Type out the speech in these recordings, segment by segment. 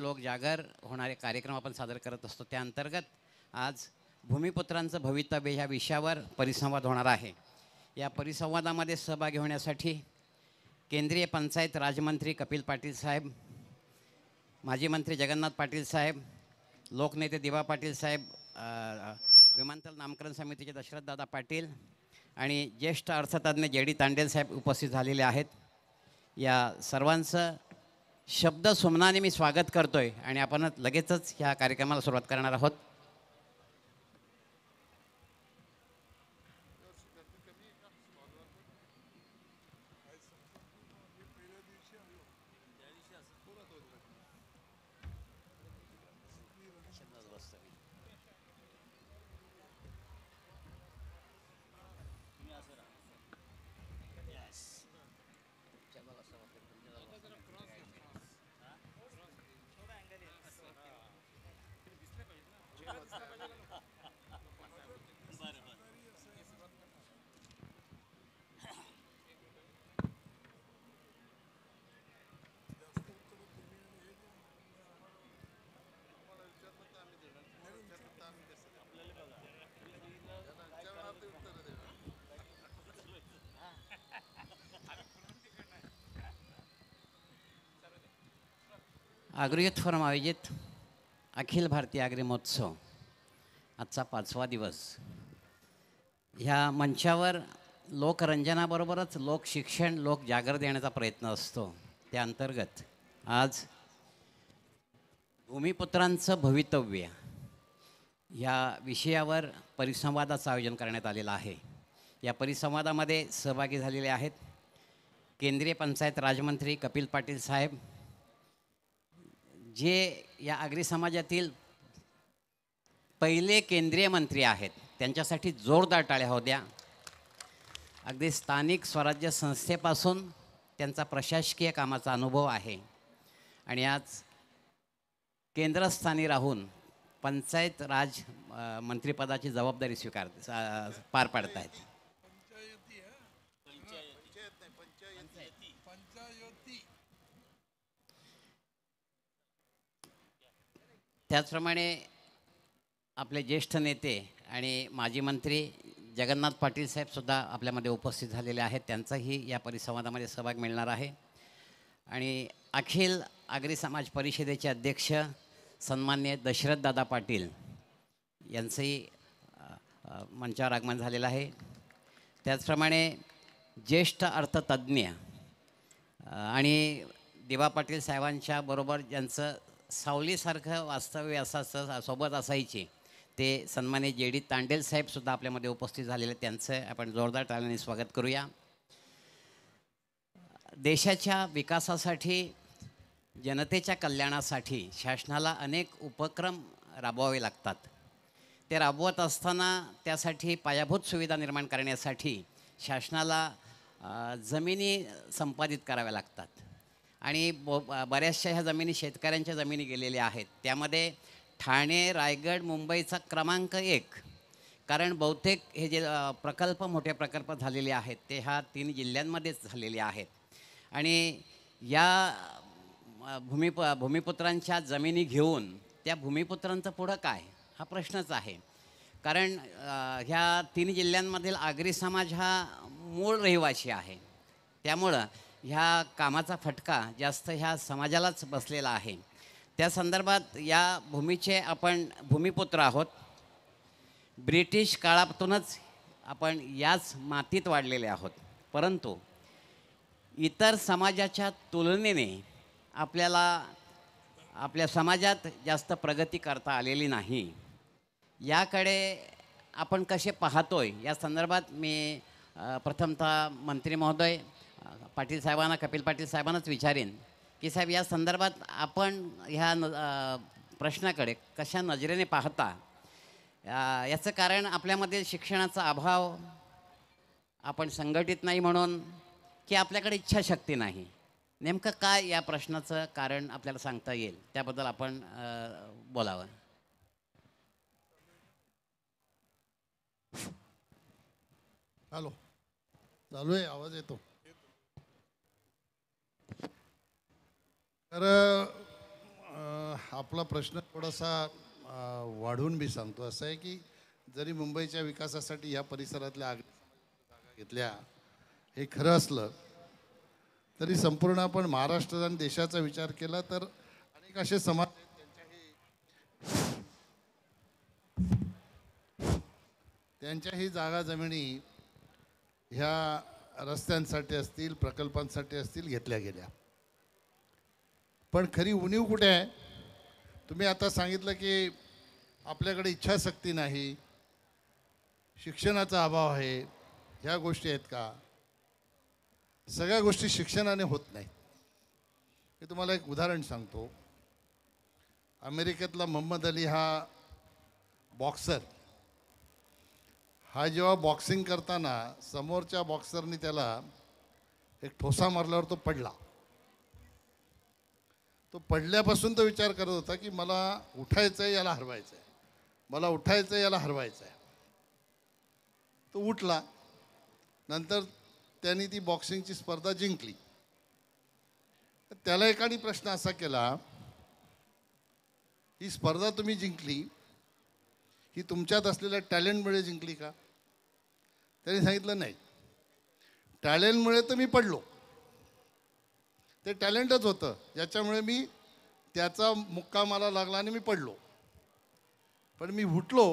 लोक जागर होणारे कार्यक्रम आपण सादर करत असतो त्या अंतर्गत आज भूमिपुत्रांचं भवितव्य ह्या विषयावर परिसंवाद होणार आहे या परिसंवादामध्ये सहभागी होण्यासाठी केंद्रीय पंचायत राजमंत्री कपिल पाटील साहेब माजी मंत्री जगन्नाथ पाटील साहेब लोकनेते दिवा पाटील साहेब विमानतळ नामकरण समितीचे दशरथदादा पाटील आणि ज्येष्ठ अर्थतज्ञ जे डी तांडेल साहेब उपस्थित झालेले आहेत या सर्वांचं शब्द सुमनाने मी स्वागत करतोय आणि आपण लगेचच ह्या कार्यक्रमाला सुरुवात करणार आहोत आग्रयुत आयोजित अखिल भारतीय आग्री महोत्सव आजचा पाचवा दिवस ह्या मंचावर लोकरंजनाबरोबरच लोकशिक्षण लोकजागर देण्याचा प्रयत्न असतो त्या अंतर्गत आज भूमिपुत्रांचं भवितव्य ह्या विषयावर परिसंवादाचं आयोजन करण्यात आलेलं आहे या परिसंवादामध्ये सहभागी झालेले आहेत केंद्रीय पंचायत राजमंत्री कपिल पाटील साहेब जे या आगरी समाजातील पहिले केंद्रीय मंत्री आहेत त्यांच्यासाठी जोरदार टाळ्या हो द्या अगदी स्थानिक स्वराज्य संस्थेपासून त्यांचा प्रशासकीय कामाचा अनुभव आहे आणि आज केंद्रस्थानी राहून पंचायत राज मंत्रिपदाची जबाबदारी स्वीकार पार पाडत आहेत त्याचप्रमाणे आपले ज्येष्ठ नेते आणि माजी मंत्री जगन्नाथ पाटील साहेबसुद्धा आपल्यामध्ये उपस्थित झालेले आहेत त्यांचाही या परिसंवादामध्ये सहभाग मिळणार आहे आणि अखिल आगरी समाज परिषदेचे अध्यक्ष सन्मान्य दशरथदादा पाटील यांचंही मंचावर आगमन झालेलं आहे त्याचप्रमाणे ज्येष्ठ अर्थतज्ज्ञ आणि दिवा पाटील साहेबांच्या बरोबर ज्यांचं सावलीसारखं वास्तव्य असं सोबत असायचे ते सन्माने जे डी तांडेल साहेबसुद्धा आपल्यामध्ये उपस्थित झालेले त्यांचं आपण जोरदार टाळ्याने स्वागत करूया देशाच्या विकासासाठी जनतेच्या कल्याणासाठी शासनाला अनेक उपक्रम राबवावे लागतात ते राबवत असताना त्यासाठी पायाभूत सुविधा निर्माण करण्यासाठी शासनाला जमिनी संपादित कराव्या लागतात आणि ब बऱ्याचशा ह्या जमिनी शेतकऱ्यांच्या जमिनी गेलेल्या आहेत त्यामध्ये ठाणे रायगड मुंबईचा क्रमांक एक कारण बहुतेक हे जे प्रकल्प मोठे प्रकल्प झालेले आहेत ते ह्या तीन जिल्ह्यांमध्येच झालेले आहेत आणि या भूमिप भूमिपुत्रांच्या जमिनी घेऊन त्या भूमिपुत्रांचं पुढं काय हा प्रश्नच आहे कारण ह्या तीन जिल्ह्यांमधील आगरी समाज हा मूळ रहिवाशी आहे त्यामुळं ह्या कामाचा फटका जास्त ह्या समाजालाच बसलेला आहे त्या संदर्भात या भूमीचे आपण भूमिपुत्र आहोत ब्रिटिश काळातूनच आपण याच मातीत वाढलेले आहोत परंतु इतर समाजाच्या तुलनेने आपल्याला आपल्या समाजात जास्त प्रगती करता आलेली नाही याकडे आपण कसे पाहतोय या संदर्भात मी प्रथमतः मंत्री महोदय पाटील साहेबांना कपिल पाटील साहेबांनाच विचारेन की साहेब या संदर्भात आपण ह्या न प्रश्नाकडे कशा नजरेने पाहता याचं कारण आपल्यामध्ये शिक्षणाचा अभाव आपण संघटित नाही म्हणून की आपल्याकडे इच्छाशक्ती नाही नेमकं काय या प्रश्नाचं कारण आपल्याला सांगता येईल त्याबद्दल आपण बोलावं हॅलो चालू आहे आवाज येतो तर आपला प्रश्न थोडासा वाढून मी सांगतो असं आहे की जरी मुंबईच्या विकासासाठी या परिसरातल्या आग घेतल्या हे खरं असलं तरी संपूर्ण आपण महाराष्ट्र आणि देशाचा विचार केला तर अनेक असे समाज त्यांच्याही जागा जमिनी ह्या रस्त्यांसाठी असतील प्रकल्पांसाठी असतील घेतल्या गेल्या पण खरी उणीव कुठे आहे तुम्ही आता सांगितलं की आपल्याकडे इच्छाशक्ती नाही शिक्षणाचा अभाव आहे ह्या गोष्टी आहेत का सगळ्या गोष्टी शिक्षणाने होत नाही मी तुम्हाला एक उदाहरण सांगतो अमेरिकेतला मोहम्मद अली हा बॉक्सर हा जेव्हा बॉक्सिंग करताना समोरच्या बॉक्सरनी त्याला एक ठोसा मारल्यावर तो पडला तो पडल्यापासून तो विचार करत होता की मला उठायचं आहे याला हरवायचं आहे मला उठायचं याला हरवायचं आहे तो उठला नंतर त्यांनी ती बॉक्सिंगची स्पर्धा जिंकली त्याला एकाने प्रश्न असा केला ही स्पर्धा तुम्ही जिंकली ही तुमच्यात असलेल्या टॅलेंटमुळे जिंकली का त्यांनी सांगितलं नाही टॅलेंटमुळे तर मी पडलो ते टॅलेंटच होतं ज्याच्यामुळे मी त्याचा मुक्का मला लागला आणि मी पडलो पण मी हुटलो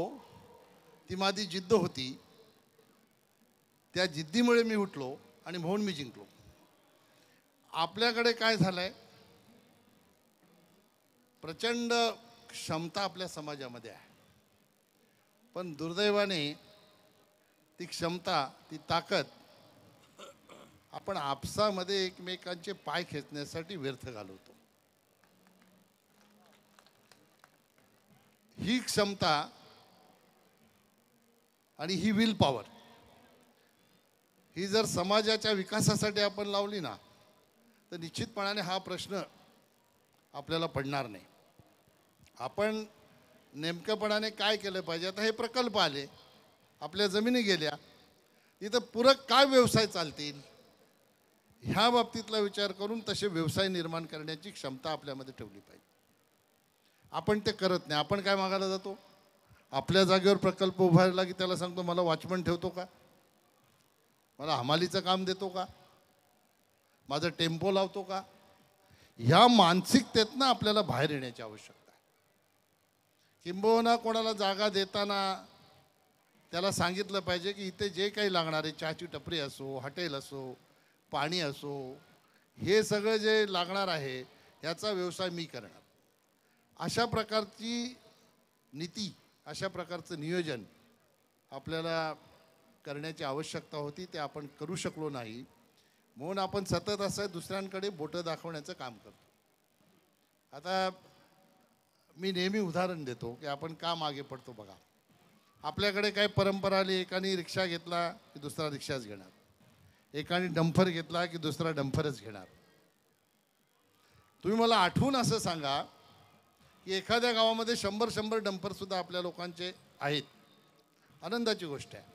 ती माझी जिद्द होती त्या जिद्दीमुळे मी उठलो आणि म्हणून मी जिंकलो आपल्याकडे काय झालंय प्रचंड क्षमता आपल्या समाजामध्ये आहे पण दुर्दैवाने ती क्षमता ती ताकद आपण आपसामध्ये एकमेकांचे पाय खेचण्यासाठी व्यर्थ घालवतो ही क्षमता आणि ही विल पॉवर ही जर समाजाच्या विकासासाठी आपण लावली ना तर निश्चितपणाने हा प्रश्न आपल्याला पडणार नाही आपण नेमकंपणाने काय केलं पाहिजे आता हे प्रकल्प आले आपल्या जमिनी गेल्या इथं पूरक काय व्यवसाय चालतील ह्या बाबतीतला विचार करून तसे व्यवसाय निर्माण करण्याची क्षमता आपल्यामध्ये ठेवली पाहिजे आपण ते करत नाही आपण काय मागायला जातो आपल्या जागेवर प्रकल्प उभारला की त्याला सांगतो मला वॉचमन ठेवतो का मला हमालीचं काम देतो का माझं टेम्पो लावतो का ह्या मानसिकतेतनं आपल्याला बाहेर येण्याची आवश्यकता आहे किंबहुना कोणाला जागा देताना त्याला सांगितलं पाहिजे की इथे जे काही लागणारे चहाची टपरी असो हॉटेल असो पाणी असो हे सगळं जे लागणार आहे ह्याचा व्यवसाय मी करणार अशा प्रकारची नीती अशा प्रकारचं नियोजन आपल्याला करण्याची आवश्यकता होती ते आपण करू शकलो नाही म्हणून आपण सतत असं दुसऱ्यांकडे बोटं दाखवण्याचं काम करतो आता मी नेहमी उदाहरण देतो की आपण का मागे पडतो बघा आपल्याकडे काय परंपरा आली एकाने रिक्षा घेतला की दुसरा रिक्षाच घेणार एकाने डंफर घेतला की दुसरा डंफरच घेणार तुम्ही मला आठवून असं सांगा की एखाद्या गावामध्ये शंभर शंभर सुद्धा आपल्या लोकांचे आहेत आनंदाची गोष्ट आहे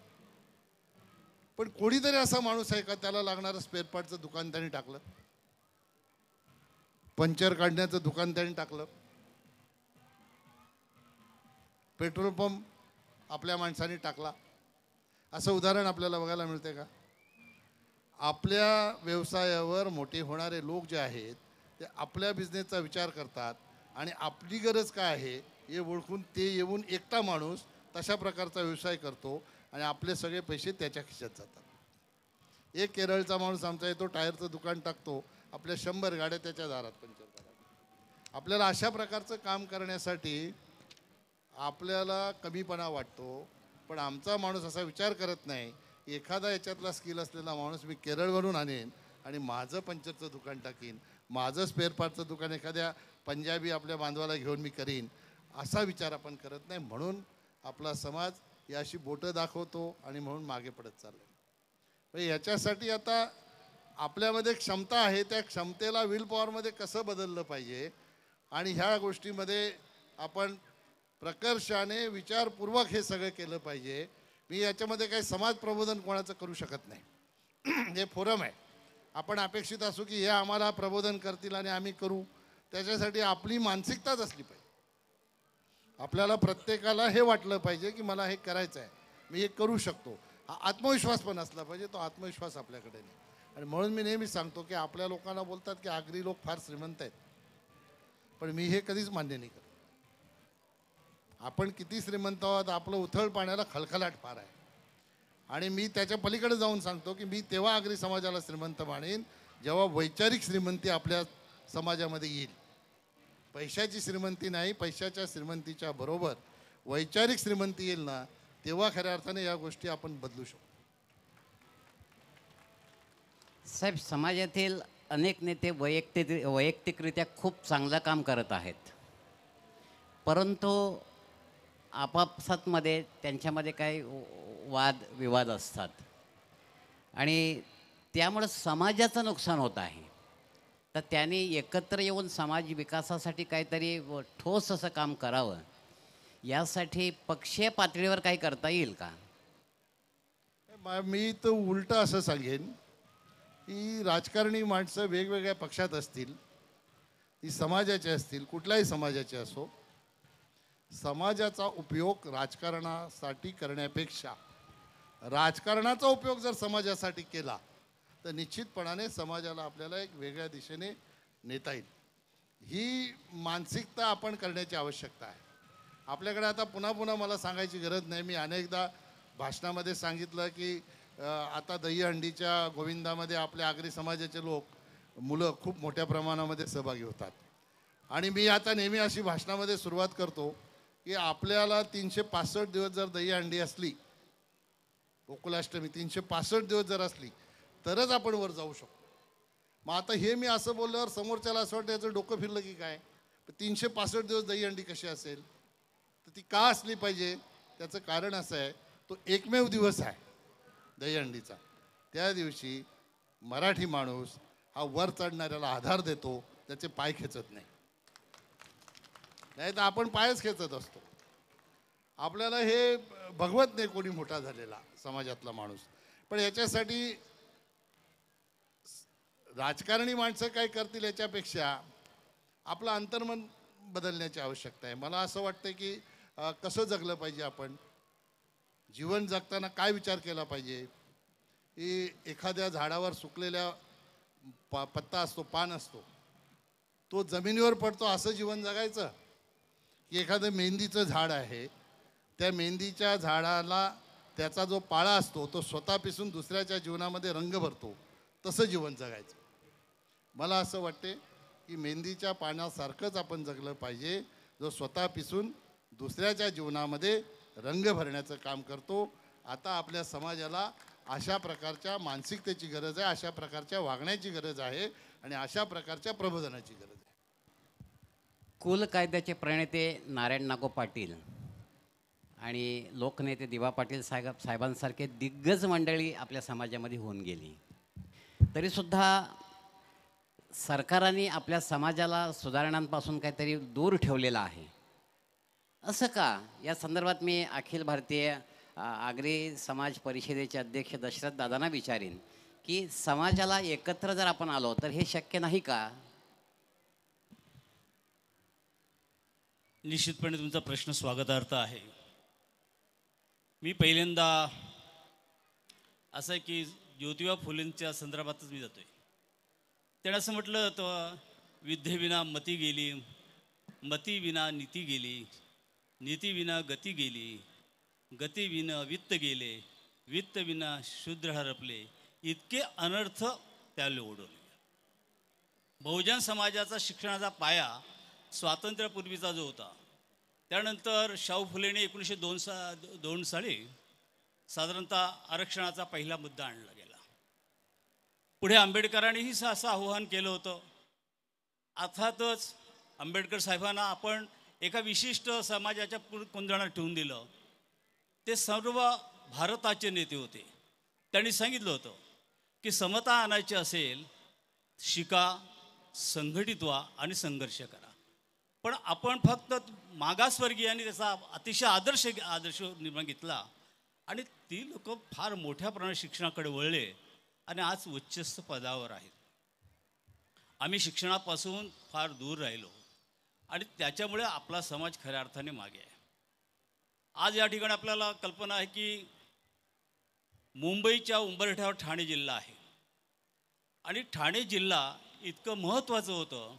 पण कोणीतरी असा माणूस आहे का त्याला लागणारं स्पेअरपार्टचं दुकान त्यांनी टाकलं पंचर काढण्याचं दुकान त्यांनी टाकलं पेट्रोल पंप आपल्या माणसाने टाकला असं उदाहरण आपल्याला बघायला मिळते का आपल्या व्यवसायावर मोठे होणारे लोक जे आहेत ते आपल्या बिझनेसचा विचार करतात आणि आपली गरज काय आहे हे ओळखून ते येऊन एकटा माणूस तशा प्रकारचा व्यवसाय करतो आणि आपले सगळे पैसे त्याच्या खिशात जातात एक केरळचा माणूस आमचा येतो टायरचं दुकान टाकतो आपल्या शंभर गाड्या त्याच्या दारात पंचर आपल्याला अशा प्रकारचं काम करण्यासाठी आपल्याला कमीपणा वाटतो पण आमचा माणूस असा विचार करत नाही एखादा याच्यातला स्किल असलेला माणूस मी केरळवरून आणेन आणि माझं पंचरचं दुकान टाकीन माझं स्पेअर पार्टचं दुकान एखाद्या पंजाबी आपल्या बांधवाला घेऊन मी करीन असा विचार आपण करत नाही म्हणून आपला समाज या अशी बोटं दाखवतो आणि म्हणून मागे पडत चाललं म्हणजे याच्यासाठी आता आपल्यामध्ये क्षमता आहे त्या क्षमतेला विल पॉवरमध्ये कसं बदललं पाहिजे आणि ह्या गोष्टीमध्ये आपण प्रकर्षाने विचारपूर्वक हे सगळं केलं पाहिजे मी याच्यामध्ये काही समाज प्रबोधन कोणाचं करू शकत नाही हे फोरम आहे आपण अपेक्षित असू की हे आम्हाला प्रबोधन करतील आणि आम्ही करू त्याच्यासाठी आपली मानसिकताच असली पाहिजे आपल्याला प्रत्येकाला हे वाटलं पाहिजे की मला हे करायचं आहे मी हे करू शकतो हा आत्मविश्वास पण असला पाहिजे तो आत्मविश्वास आपल्याकडे नाही आणि म्हणून मी नेहमी सांगतो की आपल्या लोकांना बोलतात की आगरी लोक फार श्रीमंत आहेत पण मी हे कधीच मान्य नाही करत आपण किती श्रीमंत आहोत आपलं उथळ पाण्याला खलखलाट फार आहे आणि मी त्याच्या पलीकडे जाऊन सांगतो की मी तेव्हा आगरी समाजाला श्रीमंत मानेन जेव्हा वैचारिक श्रीमंती आपल्या समाजामध्ये येईल पैशाची श्रीमंती नाही पैशाच्या श्रीमंतीच्या बरोबर वैचारिक श्रीमंती येईल ना तेव्हा खऱ्या अर्थाने या गोष्टी आपण बदलू शकतो साहेब समाजातील अनेक नेते वैयक्तिक वैयक्तिकरित्या खूप चांगलं काम करत आहेत परंतु आपापसातमध्ये त्यांच्यामध्ये काही वाद विवाद असतात आणि त्यामुळं समाजाचं नुकसान होत आहे तर त्यांनी एकत्र येऊन समाज विकासासाठी काहीतरी ठोस असं काम करावं यासाठी पक्षीय पातळीवर काही करता येईल का मी तर उलट असं सांगेन की राजकारणी माणसं वेगवेगळ्या पक्षात असतील ती समाजाची असतील कुठल्याही समाजाचे असो समाजाचा उपयोग राजकारणासाठी करण्यापेक्षा राजकारणाचा उपयोग जर समाजासाठी केला तर निश्चितपणाने समाजाला आपल्याला एक वेगळ्या दिशेने नेता येईल ही मानसिकता आपण करण्याची आवश्यकता आहे आपल्याकडे आता पुन्हा पुन्हा मला सांगायची गरज नाही मी अनेकदा भाषणामध्ये सांगितलं की आता दहीहंडीच्या गोविंदामध्ये आपल्या आगरी समाजाचे लोक मुलं खूप मोठ्या प्रमाणामध्ये सहभागी होतात आणि मी आता नेहमी अशी भाषणामध्ये सुरुवात करतो की आपल्याला तीनशे पासष्ट दिवस जर दही असली गोकुलाष्टमी तीनशे पासष्ट दिवस जर असली तरच आपण वर जाऊ शकतो मग आता हे मी असं बोलल्यावर समोरच्याला असं वाटतं याचं डोकं फिरलं की काय तीनशे पासष्ट दिवस दही कशी असेल तर ती का असली पाहिजे त्याचं कारण असं आहे तो एकमेव दिवस आहे दहीहंडीचा त्या दिवशी मराठी माणूस हा वर चढणाऱ्याला आधार देतो त्याचे पाय खेचत नाही नाही तर आपण पायच खेचत असतो आपल्याला हे भगवत नाही कोणी मोठा झालेला समाजातला माणूस पण याच्यासाठी राजकारणी माणसं काय करतील याच्यापेक्षा आपलं अंतर्मन बदलण्याची आवश्यकता आहे मला असं वाटतं की कसं जगलं पाहिजे आपण जीवन जगताना काय विचार केला पाहिजे की एखाद्या झाडावर सुकलेल्या पत्ता असतो पान असतो तो जमिनीवर पडतो असं जीवन जगायचं की एखादं मेहंदीचं झाड आहे त्या मेहंदीच्या झाडाला त्याचा जो पाळा असतो तो स्वतः पिसून दुसऱ्याच्या जीवनामध्ये रंग भरतो तसं जीवन जगायचं मला असं वाटते की मेहंदीच्या पाण्यासारखंच आपण जगलं पाहिजे जो स्वतः पिसून दुसऱ्याच्या जीवनामध्ये रंग भरण्याचं काम करतो आता आपल्या समाजाला अशा प्रकारच्या मानसिकतेची गरज आहे अशा प्रकारच्या वागण्याची गरज आहे आणि अशा प्रकारच्या प्रबोधनाची गरज आहे कुल कायद्याचे प्रणेते नारायण नागो पाटील आणि लोकनेते दिवा पाटील साहेब साहेबांसारखे दिग्गज मंडळी आपल्या समाजामध्ये होऊन गेली तरीसुद्धा सरकाराने आपल्या समाजाला सुधारणांपासून काहीतरी दूर ठेवलेलं आहे असं का या संदर्भात मी अखिल भारतीय आगरी समाज परिषदेचे अध्यक्ष दशरथ दादांना विचारीन की समाजाला एकत्र जर आपण आलो तर हे शक्य नाही का निश्चितपणे तुमचा प्रश्न स्वागतार्थ आहे मी पहिल्यांदा असं आहे की ज्योतिबा फुलेंच्या संदर्भातच मी जातो आहे त्याला असं म्हटलं तर विद्येविना मती गेली मतीविना नीती गेली नीतीविना गती गेली गतीविना वित्त गेले वित्तविना शूद्र हरपले इतके अनर्थ त्याला ओढवले बहुजन समाजाचा शिक्षणाचा पाया स्वातंत्र्यापूर्वीचा जो होता त्यानंतर शाहू फुलेने एकोणीसशे दोन सा दोन साली साधारणतः आरक्षणाचा पहिला मुद्दा आणला गेला पुढे आंबेडकरांनीही असं आव्हान केलं होतं अर्थातच आंबेडकर साहेबांना आपण एका विशिष्ट समाजाच्या पुंजणात ठेवून दिलं ते सर्व भारताचे नेते होते त्यांनी सांगितलं होतं की समता आणायची असेल शिका संघटित व्हा आणि संघर्ष करा पण आपण फक्त मागासवर्गीयांनी त्याचा अतिशय आदर्श आदर्श निर्माण घेतला आणि ती लोक फार मोठ्या प्रमाणात शिक्षणाकडे वळले आणि आज उच्चस्थ पदावर आहेत आम्ही शिक्षणापासून फार दूर राहिलो आणि त्याच्यामुळे आपला समाज खऱ्या अर्थाने मागे आहे आज या ठिकाणी आपल्याला कल्पना आहे की मुंबईच्या उंबरठ्यावर ठाणे जिल्हा आहे आणि ठाणे जिल्हा इतकं महत्त्वाचं होतं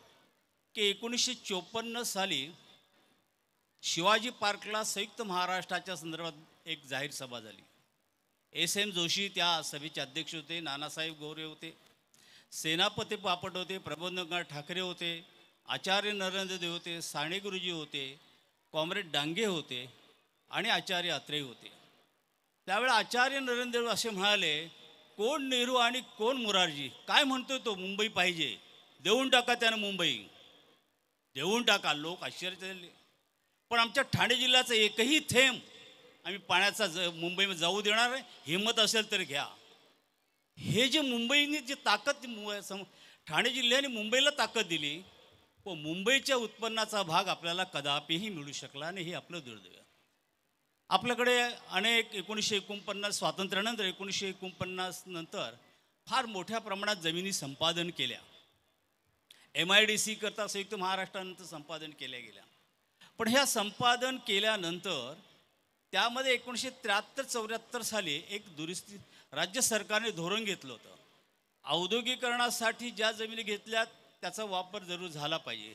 की एकोणीसशे चोपन्न साली शिवाजी पार्कला संयुक्त महाराष्ट्राच्या संदर्भात एक जाहीर सभा झाली एस एम जोशी त्या सभेचे अध्यक्ष होते नानासाहेब गोरे होते सेनापती बापट होते प्रबोधनकार ठाकरे होते आचार्य नरेंद्र देव होते साने गुरुजी होते कॉम्रेड डांगे होते आणि आचार्य अत्रे होते त्यावेळेस आचार्य नरेंद्र देव असे म्हणाले कोण नेहरू आणि कोण मुरारजी काय म्हणतोय तो मुंबई पाहिजे देऊन टाका त्यानं मुंबई देऊन टाका लोक आश्चर्य झाले पण आमच्या ठाणे जिल्ह्याचा एकही थेंब आम्ही पाण्याचा ज मुंबईमध्ये जाऊ देणार आहे हिंमत असेल तर घ्या हे जे मुंबईने जी ताकद ठाणे जिल्ह्याने मुंबईला ताकद दिली व मुंबईच्या उत्पन्नाचा भाग आपल्याला कदापिही मिळू शकला आणि हे आपलं दुर्दैव आपल्याकडे अनेक एकोणीसशे एकोणपन्नास स्वातंत्र्यानंतर एकोणीसशे एकोणपन्नास नंतर फार मोठ्या प्रमाणात जमिनी संपादन केल्या एम आय डी सीकरता संयुक्त महाराष्ट्रानंतर संपादन केल्या गेल्या पण ह्या संपादन केल्यानंतर त्यामध्ये एकोणीसशे त्र्याहत्तर चौऱ्याहत्तर साली एक दुरुस्ती राज्य सरकारने धोरण घेतलं होतं औद्योगिकरणासाठी ज्या जमिनी घेतल्या त्याचा वापर जरूर झाला पाहिजे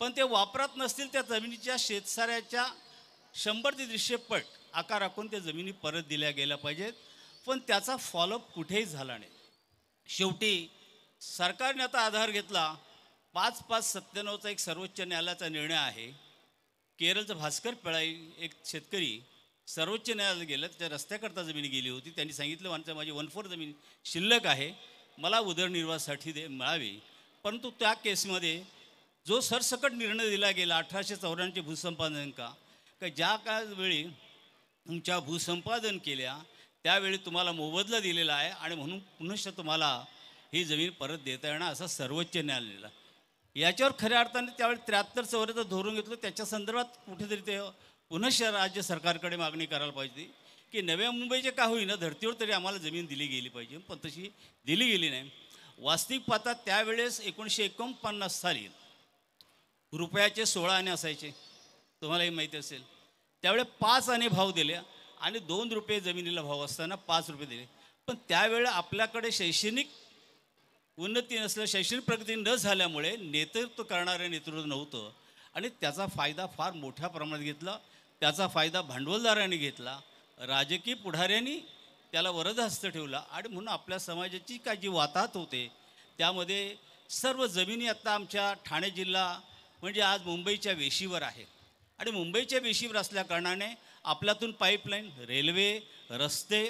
पण ते वापरात नसतील त्या जमिनीच्या शेतसाऱ्याच्या शंभर ते दीडशे पट आकार राखून त्या जमिनी परत दिल्या गेल्या पाहिजेत पण त्याचा फॉलोअप कुठेही झाला नाही शेवटी सरकारने आता आधार घेतला पाच पाच सत्त्याण्णवचा एक सर्वोच्च न्यायालयाचा निर्णय आहे केरळचं भास्कर पिळाई एक शेतकरी सर्वोच्च न्यायालयात गेलं त्या रस्त्याकरता जमीन गेली होती त्यांनी सांगितलं माणसं माझी वन फोर जमीन शिल्लक आहे मला उदरनिर्वाहासाठी दे मिळावी परंतु त्या केसमध्ये जो सरसकट निर्णय दिला गेला अठराशे चौऱ्याण्णवचे भूसंपादन का का ज्या का वेळी तुमच्या भूसंपादन केल्या त्यावेळी तुम्हाला मोबदला दिलेला आहे आणि म्हणून पुनश्च तुम्हाला ही जमीन परत देता येणार असा सर्वोच्च न्यायालयाला याच्यावर खऱ्या अर्थाने त्यावेळी त्र्याहत्तर चौऱ्याचं धोरण घेतलं त्याच्या संदर्भात कुठेतरी ते पुनश्च राज्य सरकारकडे मागणी करायला पाहिजे की नव्या मुंबईचे का होईना धर्तीवर तरी आम्हाला जमीन दिली गेली पाहिजे पण तशी दिली गेली नाही वास्तविक पाहता त्यावेळेस एकोणीसशे एकोणपन्नास साली रुपयाचे सोळा आणे असायचे तुम्हालाही माहिती असेल त्यावेळेस पाच आणे भाव दिले आणि दोन रुपये जमिनीला भाव असताना पाच रुपये दिले पण त्यावेळेला आपल्याकडे शैक्षणिक उन्नती नसल्या शैक्षणिक प्रगती न झाल्यामुळे नेतृत्व करणारे नेतृत्व नव्हतं आणि त्याचा फायदा फार मोठ्या प्रमाणात घेतला त्याचा फायदा भांडवलदारांनी घेतला राजकीय पुढाऱ्यांनी त्याला वरदहस्त ठेवला आणि म्हणून आपल्या समाजाची काय जी वाताहत होते त्यामध्ये सर्व जमिनी आत्ता आमच्या ठाणे जिल्हा म्हणजे आज मुंबईच्या वेशीवर आहे आणि मुंबईच्या वेशीवर असल्याकारणाने आपल्यातून पाईपलाईन रेल्वे रस्ते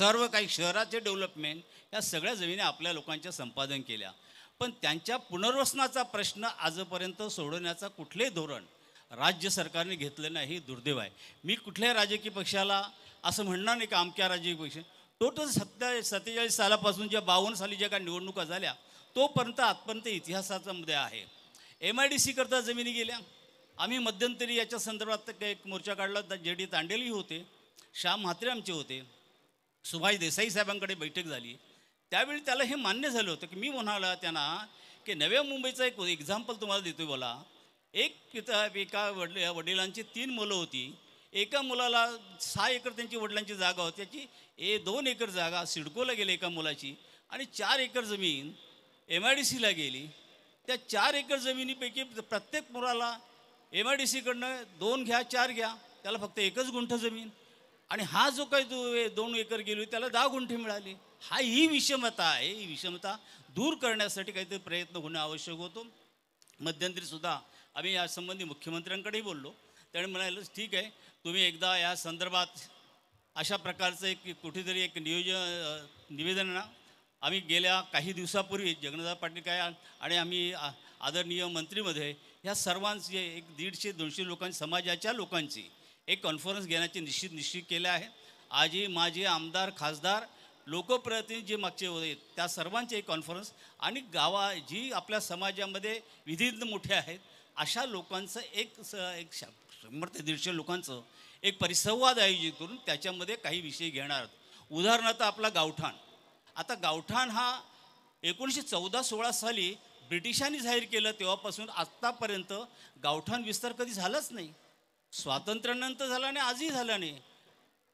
सर्व काही शहराचे डेव्हलपमेंट या सगळ्या जमिनी आपल्या लोकांच्या संपादन केल्या पण त्यांच्या पुनर्वसनाचा प्रश्न आजपर्यंत सोडवण्याचा कुठलंही धोरण राज्य सरकारने घेतलं नाही हे दुर्दैव आहे मी कुठल्याही राजकीय पक्षाला असं म्हणणार नाही का आमच्या राजकीय पक्ष टोटल सत्ता सत्तेचाळीस सालापासून ज्या बावन्न साली ज्या काही निवडणुका झाल्या तोपर्यंत आजपर्यंत इतिहासाचा मध्ये आहे एम आय डी सीकरता जमिनी गेल्या आम्ही मध्यंतरी याच्या संदर्भात एक मोर्चा काढला जे डी तांडेलही होते श्याम म्हात्रे आमचे होते सुभाष देसाई साहेबांकडे बैठक झाली त्यावेळी त्याला हे मान्य झालं होतं की मी म्हणाला त्यांना की नव्या मुंबईचा एक एक्झाम्पल तुम्हाला देतो बोला एक पिता एका वडील वडिलांची तीन मुलं होती एका मुलाला सहा एकर त्यांची वडिलांची जागा होती त्याची ए दोन एकर जागा सिडकोला गेली एका मुलाची आणि चार एकर जमीन एम आय डी सीला गेली त्या चार एकर जमिनीपैकी प्रत्येक मुलाला एम आय डी सीकडनं दोन घ्या चार घ्या त्याला फक्त एकच गुंठ जमीन आणि हा जो काही तो दोन एकर गेलो त्याला दहा गुंठे मिळाली हा ही विषमता आहे ही विषमता दूर करण्यासाठी काहीतरी प्रयत्न होणं आवश्यक होतो मध्यंतरीसुद्धा आम्ही यासंबंधी मुख्यमंत्र्यांकडेही बोललो त्याने म्हणाले ठीक आहे तुम्ही एकदा या संदर्भात अशा प्रकारचं एक कुठेतरी एक नियोजन निवेदन आम्ही गेल्या काही दिवसापूर्वी जगन्नाथ पाटील काय आणि आम्ही आदरणीय मंत्रीमध्ये ह्या सर्वांचे एक दीडशे दोनशे लोकांची समाजाच्या लोकांची एक कॉन्फरन्स घेण्याचे निश्चित निश्चित केले आहे आजी माझे आमदार खासदार लोकप्रतिनिधी जे मागचे होते त्या सर्वांचे एक कॉन्फरन्स आणि गावा जी आपल्या समाजामध्ये विधिज्ञ मोठे आहेत अशा लोकांचं एक स एक शंभर ते दीडशे लोकांचं एक परिसंवाद आयोजित करून त्याच्यामध्ये काही विषय घेणार उदाहरणार्थ आपला गावठाण आता गावठाण हा एकोणीसशे चौदा सोळा साली ब्रिटिशांनी जाहीर केलं तेव्हापासून आत्तापर्यंत गावठाण विस्तार कधी झालाच नाही स्वातंत्र्यानंतर झालं नाही आजही झालं नाही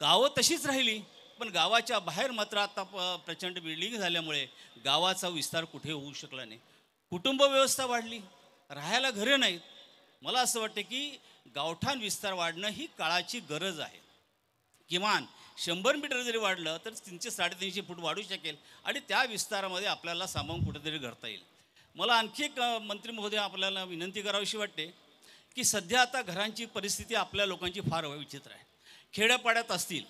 गावं तशीच राहिली पण गावाच्या बाहेर मात्र आता प प्रचंड बिल्डिंग झाल्यामुळे गावाचा विस्तार कुठे होऊ शकला नाही कुटुंब व्यवस्था वाढली राहायला घरे नाहीत मला असं वाटतं की गावठाण विस्तार वाढणं ही काळाची गरज आहे किमान शंभर मीटर जरी वाढलं तर तीनशे साडेतीनशे फूट वाढू शकेल आणि त्या विस्तारामध्ये आपल्याला सामावून कुठेतरी घडता येईल मला आणखी एक मंत्री महोदय आपल्याला विनंती करावीशी वाटते की सध्या आता घरांची परिस्थिती आपल्या लोकांची फार विचित्र आहे खेड्यापाड्यात असतील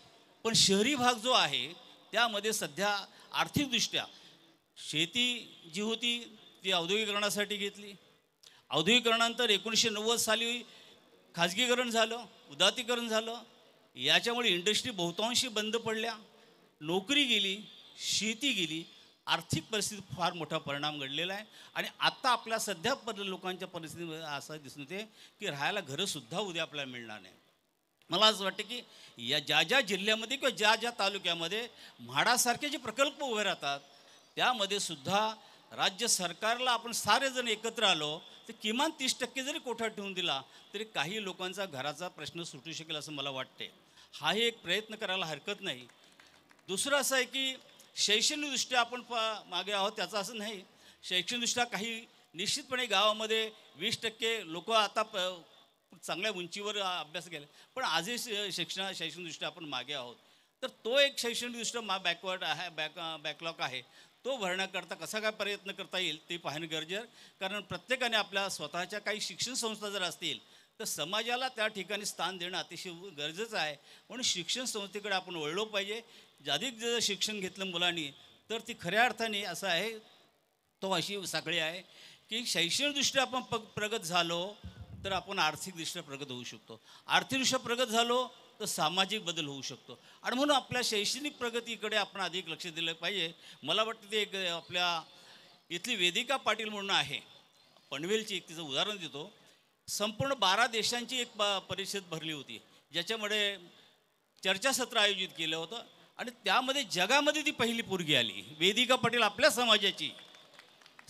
पण शहरी भाग जो आहे त्यामध्ये सध्या आर्थिकदृष्ट्या शेती जी होती ती औद्योगिकरणासाठी घेतली औद्योगिकरणानंतर एकोणीसशे नव्वद साली खाजगीकरण झालं उदातीकरण झालं याच्यामुळे इंडस्ट्री बहुतांशी बंद पडल्या नोकरी गेली शेती गेली आर्थिक परिस्थितीत फार मोठा परिणाम घडलेला आहे आणि आत्ता आपल्या सध्या पर लोकांच्या परिस्थितीमध्ये असं दिसून येते की राहायला घरंसुद्धा उद्या आपल्याला मिळणार नाही मला असं वाटतं की या ज्या ज्या जिल्ह्यामध्ये किंवा ज्या ज्या तालुक्यामध्ये म्हाडासारखे जे प्रकल्प उभे राहतात त्यामध्ये सुद्धा राज्य सरकारला आपण सारेजण एकत्र आलो तर किमान तीस टक्के जरी कोठा ठेवून दिला तरी काही लोकांचा घराचा प्रश्न सुटू शकेल असं मला वाटते हाही एक प्रयत्न करायला हरकत नाही दुसरं असं आहे की शैक्षणिकदृष्ट्या आपण प मागे आहोत त्याचं असं नाही शैक्षणिकदृष्ट्या काही निश्चितपणे गावामध्ये वीस टक्के लोक आता प चांगल्या उंचीवर अभ्यास केला पण आजही शिक्षण शैक्षणिकदृष्ट्या आपण मागे आहोत तर तो एक शैक्षणिकदृष्ट्या मा बॅकवर्ड आहे बॅक बॅकलॉग आहे तो भरण्याकरता कसा काय प्रयत्न करता येईल ते पाहणं गरजेचं कारण प्रत्येकाने आपल्या स्वतःच्या काही शिक्षण संस्था जर असतील तर समाजाला त्या ठिकाणी स्थान देणं अतिशय गरजेचं आहे म्हणून शिक्षण संस्थेकडे आपण वळलो पाहिजे अधिक जर शिक्षण घेतलं मुलांनी तर ती खऱ्या अर्थाने असं आहे तो अशी साखळी आहे की शैक्षणिकदृष्ट्या आपण प प्रगत झालो तर आपण आर्थिकदृष्ट्या प्रगत होऊ शकतो आर्थिकदृष्ट्या प्रगत झालो तर सामाजिक बदल होऊ शकतो आणि म्हणून आपल्या शैक्षणिक प्रगतीकडे आपण अधिक लक्ष दिलं पाहिजे मला वाटतं ते एक आपल्या इथली वेदिका पाटील म्हणून आहे पनवेलची एक तिचं उदाहरण देतो संपूर्ण बारा देशांची एक परिषद भरली होती ज्याच्यामुळे चर्चासत्र आयोजित केलं होतं आणि त्यामध्ये जगामध्ये ती पहिली पोरगी आली वेदिका पटेल आपल्या समाजाची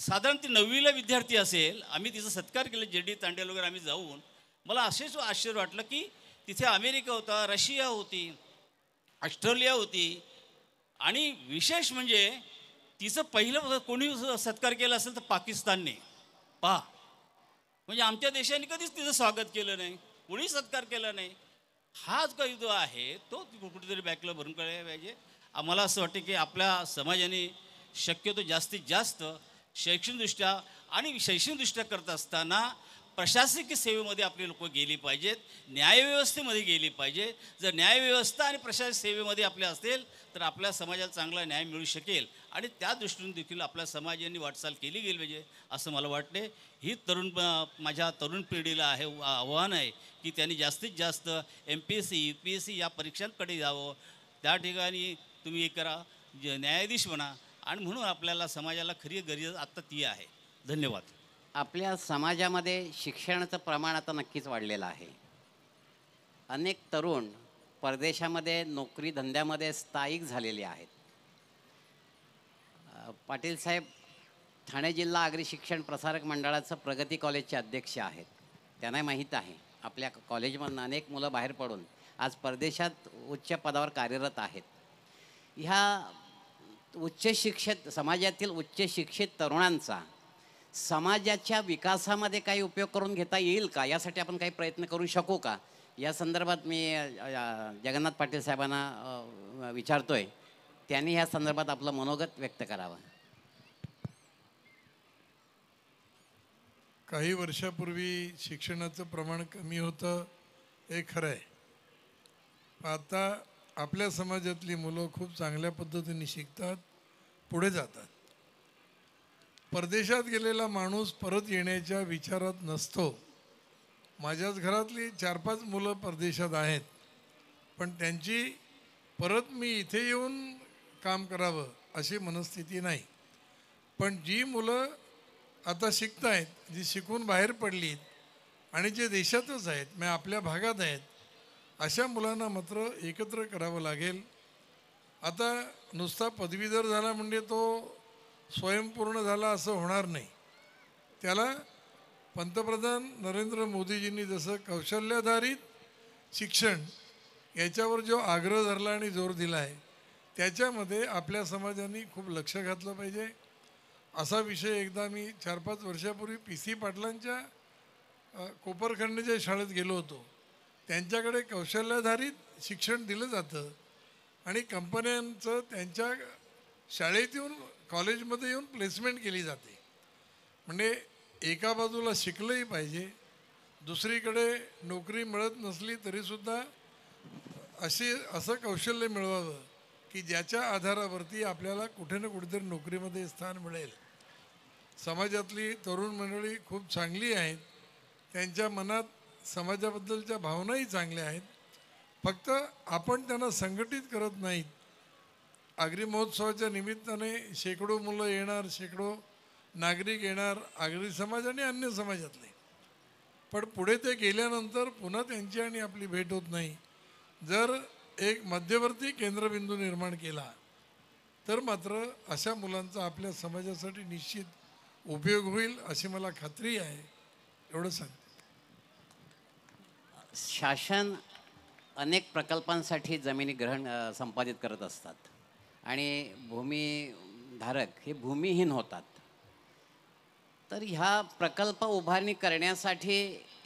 साधारण ती नववीला विद्यार्थी असेल आम्ही तिचा सत्कार केला डी तांडेल वगैरे आम्ही जाऊन मला असेच आश्चर्य वाटलं की तिथे अमेरिका होता रशिया होती ऑस्ट्रेलिया होती आणि विशेष म्हणजे तिचं पहिलं कोणी सत्कार केला असेल तर पाकिस्तानने पहा म्हणजे आमच्या देशाने कधीच तिचं स्वागत केलं नाही कोणी सत्कार केला नाही हा जो काही जो आहे तो कुठेतरी बॅकला भरून काढायला पाहिजे आम्हाला असं वाटते की आपल्या समाजाने शक्यतो जास्तीत जास्त शैक्षणिकदृष्ट्या आणि शैक्षणिकदृष्ट्या करत असताना प्रशासकीय सेवेमध्ये आपले लोक गेली पाहिजेत न्यायव्यवस्थेमध्ये गेली पाहिजे जर न्यायव्यवस्था आणि प्रशासकीय सेवेमध्ये आपल्या असतील तर आपल्या समाजाला चांगला न्याय मिळू शकेल आणि त्या दृष्टीने देखील आपल्या समाजाने वाटचाल केली गेली पाहिजे असं मला वाटते ही तरुण माझ्या तरुण पिढीला आहे आव्हान आहे की त्यांनी जास्तीत जास्त M P S C U P S C या परीक्षांकडे जावं त्या ठिकाणी तुम्ही हे करा न्यायाधीश म्हणा आणि म्हणून आपल्याला समाजाला खरी गरज आत्ता ती आहे धन्यवाद आपल्या समाजामध्ये शिक्षणाचं प्रमाण आता नक्कीच वाढलेलं आहे अनेक तरुण परदेशामध्ये नोकरी धंद्यामध्ये स्थायिक झालेले आहेत पाटील साहेब ठाणे जिल्हा आगरी शिक्षण प्रसारक मंडळाचं प्रगती कॉलेजचे अध्यक्ष आहेत त्यांना माहीत आहे आपल्या कॉलेजमधून अनेक मुलं बाहेर पडून आज परदेशात उच्च पदावर कार्यरत आहेत ह्या उच्च शिक्षित समाजातील उच्च शिक्षित तरुणांचा समाजाच्या विकासामध्ये काही उपयोग करून घेता येईल का यासाठी आपण काही प्रयत्न करू शकू का या संदर्भात मी जगन्नाथ पाटील साहेबांना विचारतो आहे त्यांनी ह्या संदर्भात आपलं मनोगत व्यक्त करावं काही वर्षापूर्वी शिक्षणाचं प्रमाण कमी होतं हे खरं आहे आता आपल्या समाजातली मुलं खूप चांगल्या पद्धतीने शिकतात पुढे जातात परदेशात गेलेला माणूस परत येण्याच्या विचारात नसतो माझ्याच घरातली चार पाच मुलं परदेशात आहेत पण त्यांची परत मी इथे येऊन काम करावं अशी मनस्थिती नाही पण जी मुलं आता शिकत आहेत जी शिकून बाहेर पडलीत आणि जे देशातच आहेत म्हणजे आपल्या भागात आहेत अशा मुलांना मात्र एकत्र करावं लागेल आता नुसता पदवीधर झाला म्हणजे तो स्वयंपूर्ण झाला असं होणार नाही त्याला पंतप्रधान नरेंद्र मोदीजींनी जसं कौशल्याधारित शिक्षण याच्यावर जो आग्रह धरला आणि जोर दिला आहे त्याच्यामध्ये आपल्या समाजाने खूप लक्ष घातलं पाहिजे असा विषय एकदा मी चार पाच वर्षापूर्वी पी सी पाटलांच्या कोपरखंडच्या शाळेत गेलो होतो त्यांच्याकडे कौशल्याधारित शिक्षण दिलं जातं आणि कंपन्यांचं त्यांच्या शाळेत येऊन कॉलेजमध्ये येऊन प्लेसमेंट केली जाते म्हणजे एका बाजूला शिकलंही पाहिजे दुसरीकडे नोकरी मिळत नसली तरीसुद्धा अशी असं कौशल्य मिळवावं की ज्याच्या आधारावरती आपल्याला कुठे ना कुठेतरी नोकरीमध्ये स्थान मिळेल समाजातली तरुण मंडळी खूप चांगली आहेत त्यांच्या मनात समाजाबद्दलच्या भावनाही चांगल्या आहेत फक्त आपण त्यांना संघटित करत नाहीत आगरी महोत्सवाच्या निमित्ताने शेकडो मुलं येणार शेकडो नागरिक येणार आगरी समाज आणि अन्य समाजातले पण पुढे ते गेल्यानंतर पुन्हा त्यांची आणि आपली भेट होत नाही जर एक मध्यवर्ती केंद्रबिंदू निर्माण केला तर मात्र अशा मुलांचा आपल्या समाजासाठी निश्चित उपयोग होईल अशी मला खात्री आहे एवढं सांग शासन अनेक प्रकल्पांसाठी जमिनी ग्रहण संपादित करत असतात आणि भूमिधारक हे भूमिहीन होतात तर ह्या प्रकल्प उभारणी करण्यासाठी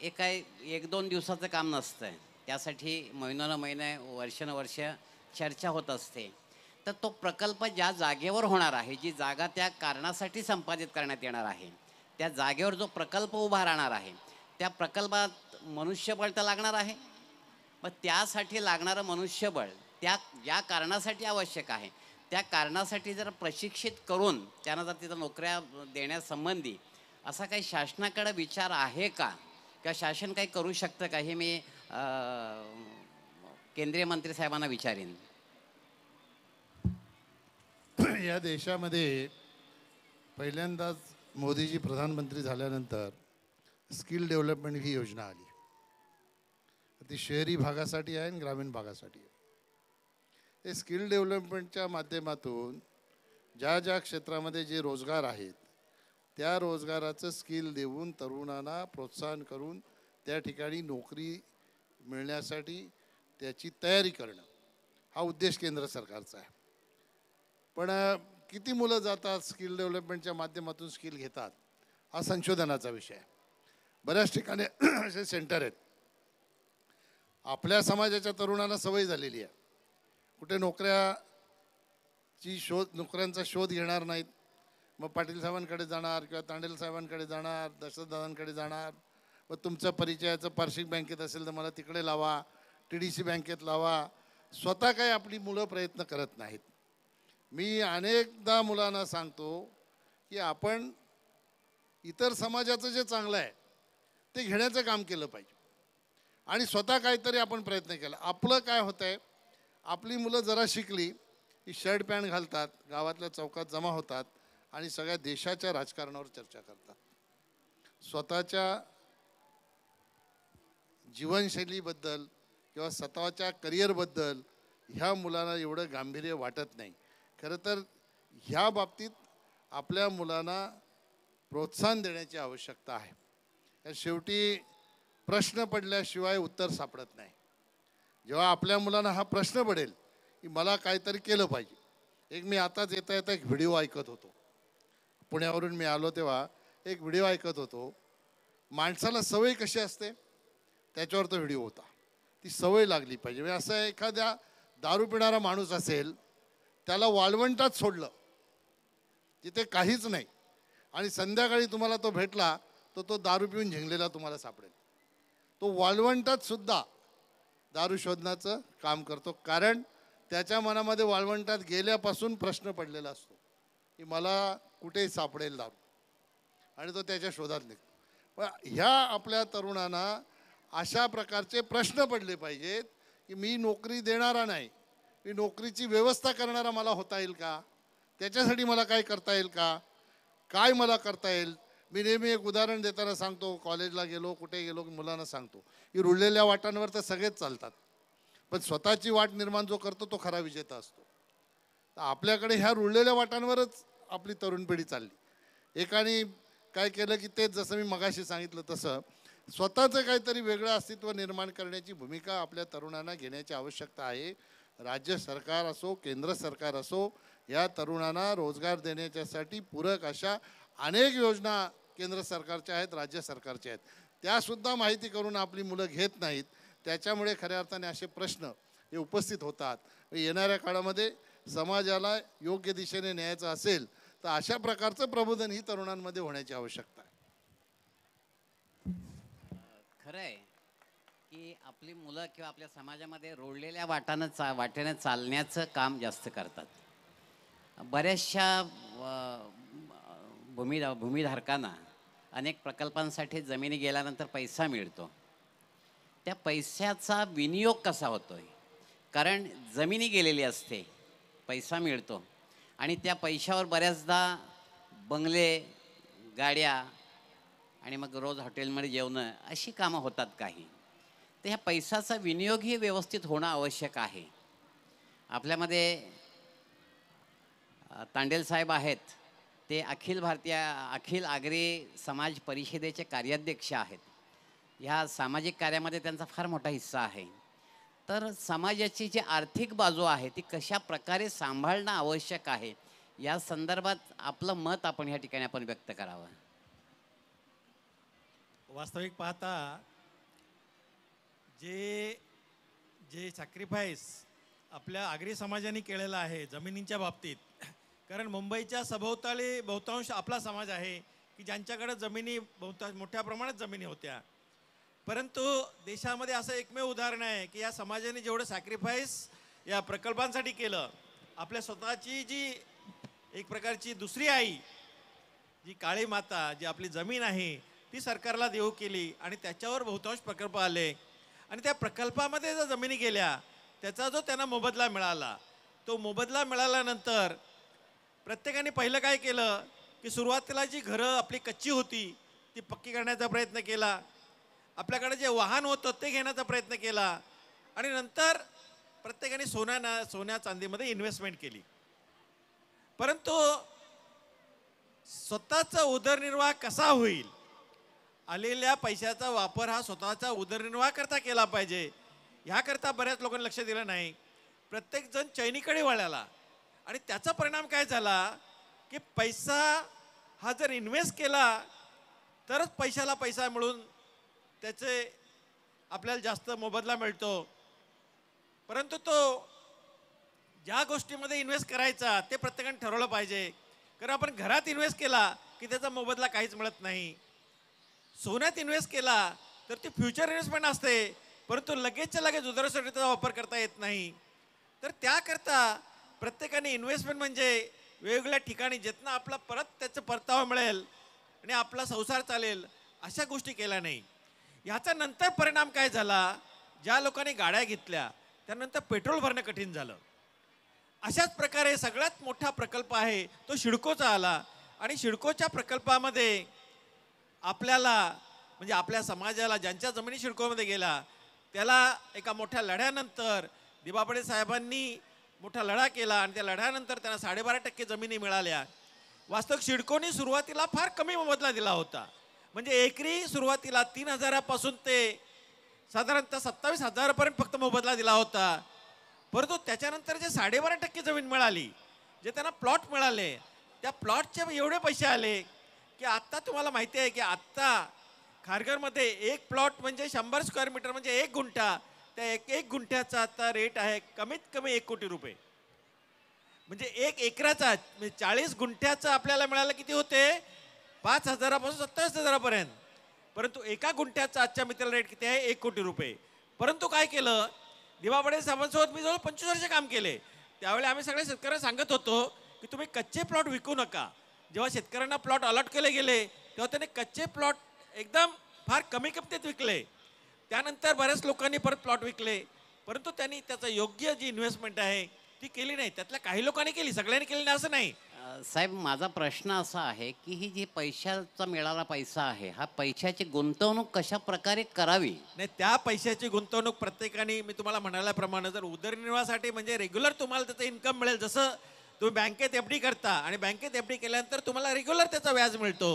एक काय एक दोन दिवसाचं काम नसतं आहे त्यासाठी महिन्यानं महिने वर्षानुवर्ष चर्चा होत असते तर तो प्रकल्प ज्या जागेवर होणार आहे जी जागा त्या कारणासाठी संपादित करण्यात येणार आहे त्या जागेवर जो प्रकल्प उभा राहणार आहे त्या प्रकल्पात मनुष्यबळ तर लागणार आहे मग त्यासाठी लागणारं मनुष्यबळ त्या ज्या कारणासाठी आवश्यक आहे त्या कारणासाठी जर प्रशिक्षित करून त्यांना जर तिथं नोकऱ्या देण्यासंबंधी असा काही शासनाकडे विचार आहे का किंवा शासन काही करू शकतं का हे मी केंद्रीय मंत्री साहेबांना विचारेन या देशामध्ये पहिल्यांदाच मोदीजी प्रधानमंत्री झाल्यानंतर स्किल डेव्हलपमेंट ही योजना आली ती शहरी भागासाठी आहे आणि ग्रामीण भागासाठी आहे ते स्किल डेव्हलपमेंटच्या माध्यमातून ज्या ज्या क्षेत्रामध्ये जे रोजगार आहेत त्या रोजगाराचं स्किल देऊन तरुणांना प्रोत्साहन करून त्या ठिकाणी नोकरी मिळण्यासाठी त्याची तयारी करणं हा उद्देश केंद्र सरकारचा आहे पण किती मुलं जातात स्किल डेव्हलपमेंटच्या माध्यमातून स्किल घेतात हा संशोधनाचा विषय आहे बऱ्याच ठिकाणी असे सेंटर आहेत आपल्या समाजाच्या तरुणांना सवय झालेली आहे कुठे नोकऱ्याची शोध नोकऱ्यांचा शोध घेणार नाहीत मग पाटील साहेबांकडे जाणार किंवा तांडेल साहेबांकडे जाणार दशरथदादांकडे जाणार व तुमचं परिचयाचं पार्शिक बँकेत असेल तर मला तिकडे लावा टी डी सी बँकेत लावा स्वतः काय आपली मुलं प्रयत्न करत नाहीत मी अनेकदा मुलांना सांगतो की आपण इतर समाजाचं जे चांगलं आहे ते घेण्याचं काम केलं पाहिजे आणि स्वतः काहीतरी आपण प्रयत्न केला आपलं काय होतं आहे आपली मुलं जरा शिकली की शर्ट पॅन्ट घालतात गावातल्या चौकात जमा होतात आणि सगळ्या देशाच्या राजकारणावर चर्चा करतात स्वतःच्या जीवनशैलीबद्दल किंवा स्वतःच्या करिअरबद्दल ह्या मुलांना एवढं गांभीर्य वाटत नाही खरं तर ह्या बाबतीत आपल्या मुलांना प्रोत्साहन देण्याची आवश्यकता आहे शेवटी प्रश्न पडल्याशिवाय उत्तर सापडत नाही जेव्हा आपल्या मुलांना हा प्रश्न पडेल की मला काहीतरी केलं पाहिजे एक मी आताच येता येता एक व्हिडिओ ऐकत होतो पुण्यावरून मी आलो तेव्हा एक व्हिडिओ ऐकत होतो माणसाला सवय कशी असते त्याच्यावर तो व्हिडिओ होता ती सवय लागली पाहिजे म्हणजे असं एखाद्या दारू पिणारा माणूस असेल त्याला वाळवंटात सोडलं तिथे काहीच नाही आणि संध्याकाळी तुम्हाला तो भेटला तर तो दारू पिऊन झिंगलेला तुम्हाला सापडेल तो वाळवंटात सुद्धा दारू शोधण्याचं काम करतो कारण त्याच्या मनामध्ये वाळवंटात गेल्यापासून प्रश्न पडलेला असतो की मला कुठे सापडेल दारू आणि तो त्याच्या शोधात निघतो पण ह्या आपल्या तरुणांना अशा प्रकारचे प्रश्न पडले पाहिजेत की मी नोकरी देणारा नाही मी नोकरीची व्यवस्था करणारा मला होता येईल का त्याच्यासाठी मला काय करता येईल का काय मला करता येईल मी नेहमी एक उदाहरण देताना सांगतो कॉलेजला गेलो कुठे गेलो मुलांना सांगतो की रुळलेल्या वाटांवर तर सगळेच चालतात पण स्वतःची वाट निर्माण जो करतो तो खरा विजेता असतो तर आपल्याकडे ह्या रुळलेल्या वाटांवरच आपली तरुण पिढी चालली एकाने काय केलं की तेच जसं मी मगाशी सांगितलं तसं स्वतःचं काहीतरी वेगळं अस्तित्व निर्माण करण्याची भूमिका आपल्या तरुणांना घेण्याची आवश्यकता आहे राज्य सरकार असो केंद्र सरकार असो या तरुणांना रोजगार देण्याच्यासाठी पूरक अशा अनेक योजना केंद्र सरकारच्या आहेत राज्य सरकारच्या आहेत त्यासुद्धा माहिती करून आपली मुलं घेत नाहीत त्याच्यामुळे खऱ्या अर्थाने असे प्रश्न हे उपस्थित होतात येणाऱ्या काळामध्ये समाजाला योग्य दिशेने न्यायचं असेल तर अशा प्रकारचं प्रबोधन ही तरुणांमध्ये होण्याची आवश्यकता आहे खरं आहे की आपली मुलं किंवा आपल्या समाजामध्ये रोडलेल्या वाटानं चा वाटेनं चालण्याचं काम जास्त करतात बऱ्याचशा भूमिधा भूमिधारकांना अनेक प्रकल्पांसाठी जमिनी गेल्यानंतर पैसा मिळतो त्या पैशाचा विनियोग कसा होतो आहे कारण जमिनी गेलेली असते पैसा मिळतो आणि त्या पैशावर बऱ्याचदा बंगले गाड्या आणि मग रोज हॉटेलमध्ये जेवणं अशी कामं होतात काही तर ह्या पैशाचा विनियोगही व्यवस्थित होणं आवश्यक आहे आपल्यामध्ये तांडेल साहेब आहेत ते अखिल भारतीय अखिल आगरी समाज परिषदेचे कार्याध्यक्ष आहेत ह्या सामाजिक कार्यामध्ये त्यांचा फार मोठा हिस्सा आहे तर समाजाची जी आर्थिक बाजू आहे ती कशा प्रकारे सांभाळणं आवश्यक आहे या संदर्भात आपलं मत आपण ह्या ठिकाणी आपण व्यक्त करावं वास्तविक पाहता जे जे सॅक्रिफाईस आपल्या आगरी समाजाने केलेलं आहे जमिनींच्या बाबतीत कारण मुंबईच्या सभोवताली बहुतांश आपला समाज आहे की ज्यांच्याकडे जमिनी बहुतांश मोठ्या प्रमाणात जमिनी होत्या परंतु देशामध्ये असं एकमेव उदाहरण आहे की या समाजाने जेवढं सॅक्रिफाईस या प्रकल्पांसाठी केलं आपल्या स्वतःची जी एक प्रकारची दुसरी आई जी काळी माता जी आपली जमीन आहे ती सरकारला देऊ केली आणि त्याच्यावर बहुतांश प्रकल्प आले आणि त्या प्रकल्पामध्ये ज्या जमिनी गेल्या त्याचा जो त्यांना मोबदला मिळाला तो मोबदला मिळाल्यानंतर प्रत्येकाने पहिलं काय केलं की सुरुवातीला जी घरं आपली कच्ची होती ती पक्की करण्याचा प्रयत्न केला आपल्याकडे जे वाहन होतं ते घेण्याचा प्रयत्न केला आणि नंतर प्रत्येकाने सोन्या ना सोन्या चांदीमध्ये इन्व्हेस्टमेंट केली परंतु स्वतःचा उदरनिर्वाह कसा होईल आलेल्या पैशाचा वापर हा स्वतःचा उदरनिर्वाह करता केला पाहिजे ह्याकरता बऱ्याच लोकांनी लक्ष दिलं नाही प्रत्येकजण चैनीकडे वळाला आणि त्याचा परिणाम काय झाला की पैसा हा जर इन्व्हेस्ट केला तरच पैशाला पैसा मिळून त्याचे आपल्याला जास्त मोबदला मिळतो परंतु तो ज्या गोष्टीमध्ये इन्व्हेस्ट करायचा ते प्रत्येकाने ठरवलं पाहिजे कारण आपण घरात इन्व्हेस्ट केला की त्याचा मोबदला काहीच मिळत नाही सोन्यात इन्व्हेस्ट केला तर ती फ्युचर इन्व्हेस्टमेंट असते परंतु लगेचच्या लगेच उदरासाठी त्याचा वापर करता येत नाही तर त्याकरता प्रत्येकाने इन्व्हेस्टमेंट म्हणजे वेगवेगळ्या ठिकाणी जिथनं आपला परत त्याचा परतावा मिळेल आणि आपला संसार चालेल अशा गोष्टी केल्या नाही ह्याचा नंतर परिणाम काय झाला ज्या लोकांनी गाड्या घेतल्या त्यानंतर पेट्रोल भरणं कठीण झालं अशाच प्रकारे सगळ्यात मोठा प्रकल्प आहे तो शिडकोचा आला आणि शिडकोच्या प्रकल्पामध्ये आपल्याला म्हणजे आपल्या समाजाला ज्यांच्या जमिनी शिडकोमध्ये गेला त्याला एका मोठ्या लढ्यानंतर दिबापडे साहेबांनी मोठा लढा केला आणि त्या लढ्यानंतर त्यांना साडेबारा टक्के जमिनी मिळाल्या वास्तव शिडकोनी सुरुवातीला फार कमी मोबदला दिला होता म्हणजे एकरी सुरुवातीला तीन हजारापासून ते साधारणतः सत्तावीस हजारापर्यंत फक्त मोबदला दिला होता परंतु त्याच्यानंतर जे साडेबारा टक्के जमीन मिळाली जे त्यांना प्लॉट मिळाले त्या प्लॉटचे एवढे पैसे आले की आत्ता तुम्हाला माहिती आहे की आत्ता खारघरमध्ये एक प्लॉट म्हणजे शंभर स्क्वेअर मीटर म्हणजे एक गुंठा त्या एक एक गुंठ्याचा आता रेट आहे कमीत कमी एक कोटी रुपये म्हणजे एक एकराचा म्हणजे चाळीस गुंठ्याचा आपल्याला मिळालं किती होते पाच हजारापासून सत्तावीस हजारापर्यंत परंतु एका गुंठ्याचा आजच्या मित्राला रेट किती आहे एक कोटी रुपये परंतु काय केलं दिवाबडे साहेबांसोबत मी जवळ पंचवीस वर्ष काम केले त्यावेळी आम्ही सगळ्या शेतकऱ्यांना सांगत होतो की तुम्ही कच्चे प्लॉट विकू नका जेव्हा शेतकऱ्यांना प्लॉट अलॉट केले गेले तेव्हा त्याने कच्चे प्लॉट एकदम फार कमी किमतीत विकले त्यानंतर बऱ्याच लोकांनी परत प्लॉट विकले परंतु त्यांनी त्याचा योग्य जी इन्व्हेस्टमेंट आहे ती केली नाही त्यातल्या काही लोकांनी केली सगळ्यांनी केली नाही असं नाही साहेब माझा प्रश्न असा आहे की ही जी पैशाचा मिळाला पैसा आहे हा पैशाची गुंतवणूक कशा प्रकारे करावी नाही त्या पैशाची गुंतवणूक प्रत्येकाने मी तुम्हाला म्हणाल्याप्रमाणे जर उदरनिर्वाहासाठी म्हणजे रेग्युलर तुम्हाला त्याचं इन्कम मिळेल जसं तुम्ही बँकेत एफ डी करता आणि बँकेत एफ डी केल्यानंतर तुम्हाला रेग्युलर त्याचा व्याज मिळतो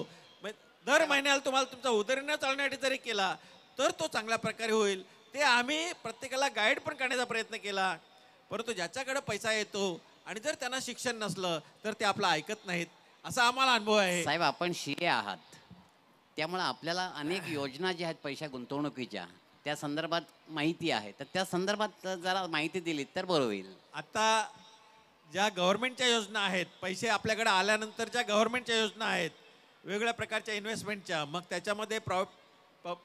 दर महिन्याला तुम्हाला तुमचा उदरनिर्वाह चालण्यासाठी जरी केला तर तो चांगल्या प्रकारे होईल ते आम्ही प्रत्येकाला गाईड पण करण्याचा प्रयत्न केला परंतु ज्याच्याकडे पैसा येतो आणि जर त्यांना शिक्षण नसलं तर ते आपलं ऐकत नाहीत असा आम्हाला अनुभव आहे साहेब आपण शिके आहात त्यामुळे आपल्याला अनेक योजना ज्या आहेत पैशा गुंतवणुकीच्या त्या संदर्भात माहिती आहे तर त्या संदर्भात जरा माहिती दिली तर बरं होईल आता ज्या गव्हर्नमेंटच्या योजना आहेत पैसे आपल्याकडे आल्यानंतर ज्या गव्हर्नमेंटच्या योजना आहेत वेगवेगळ्या प्रकारच्या इन्व्हेस्टमेंटच्या मग त्याच्यामध्ये प्रॉ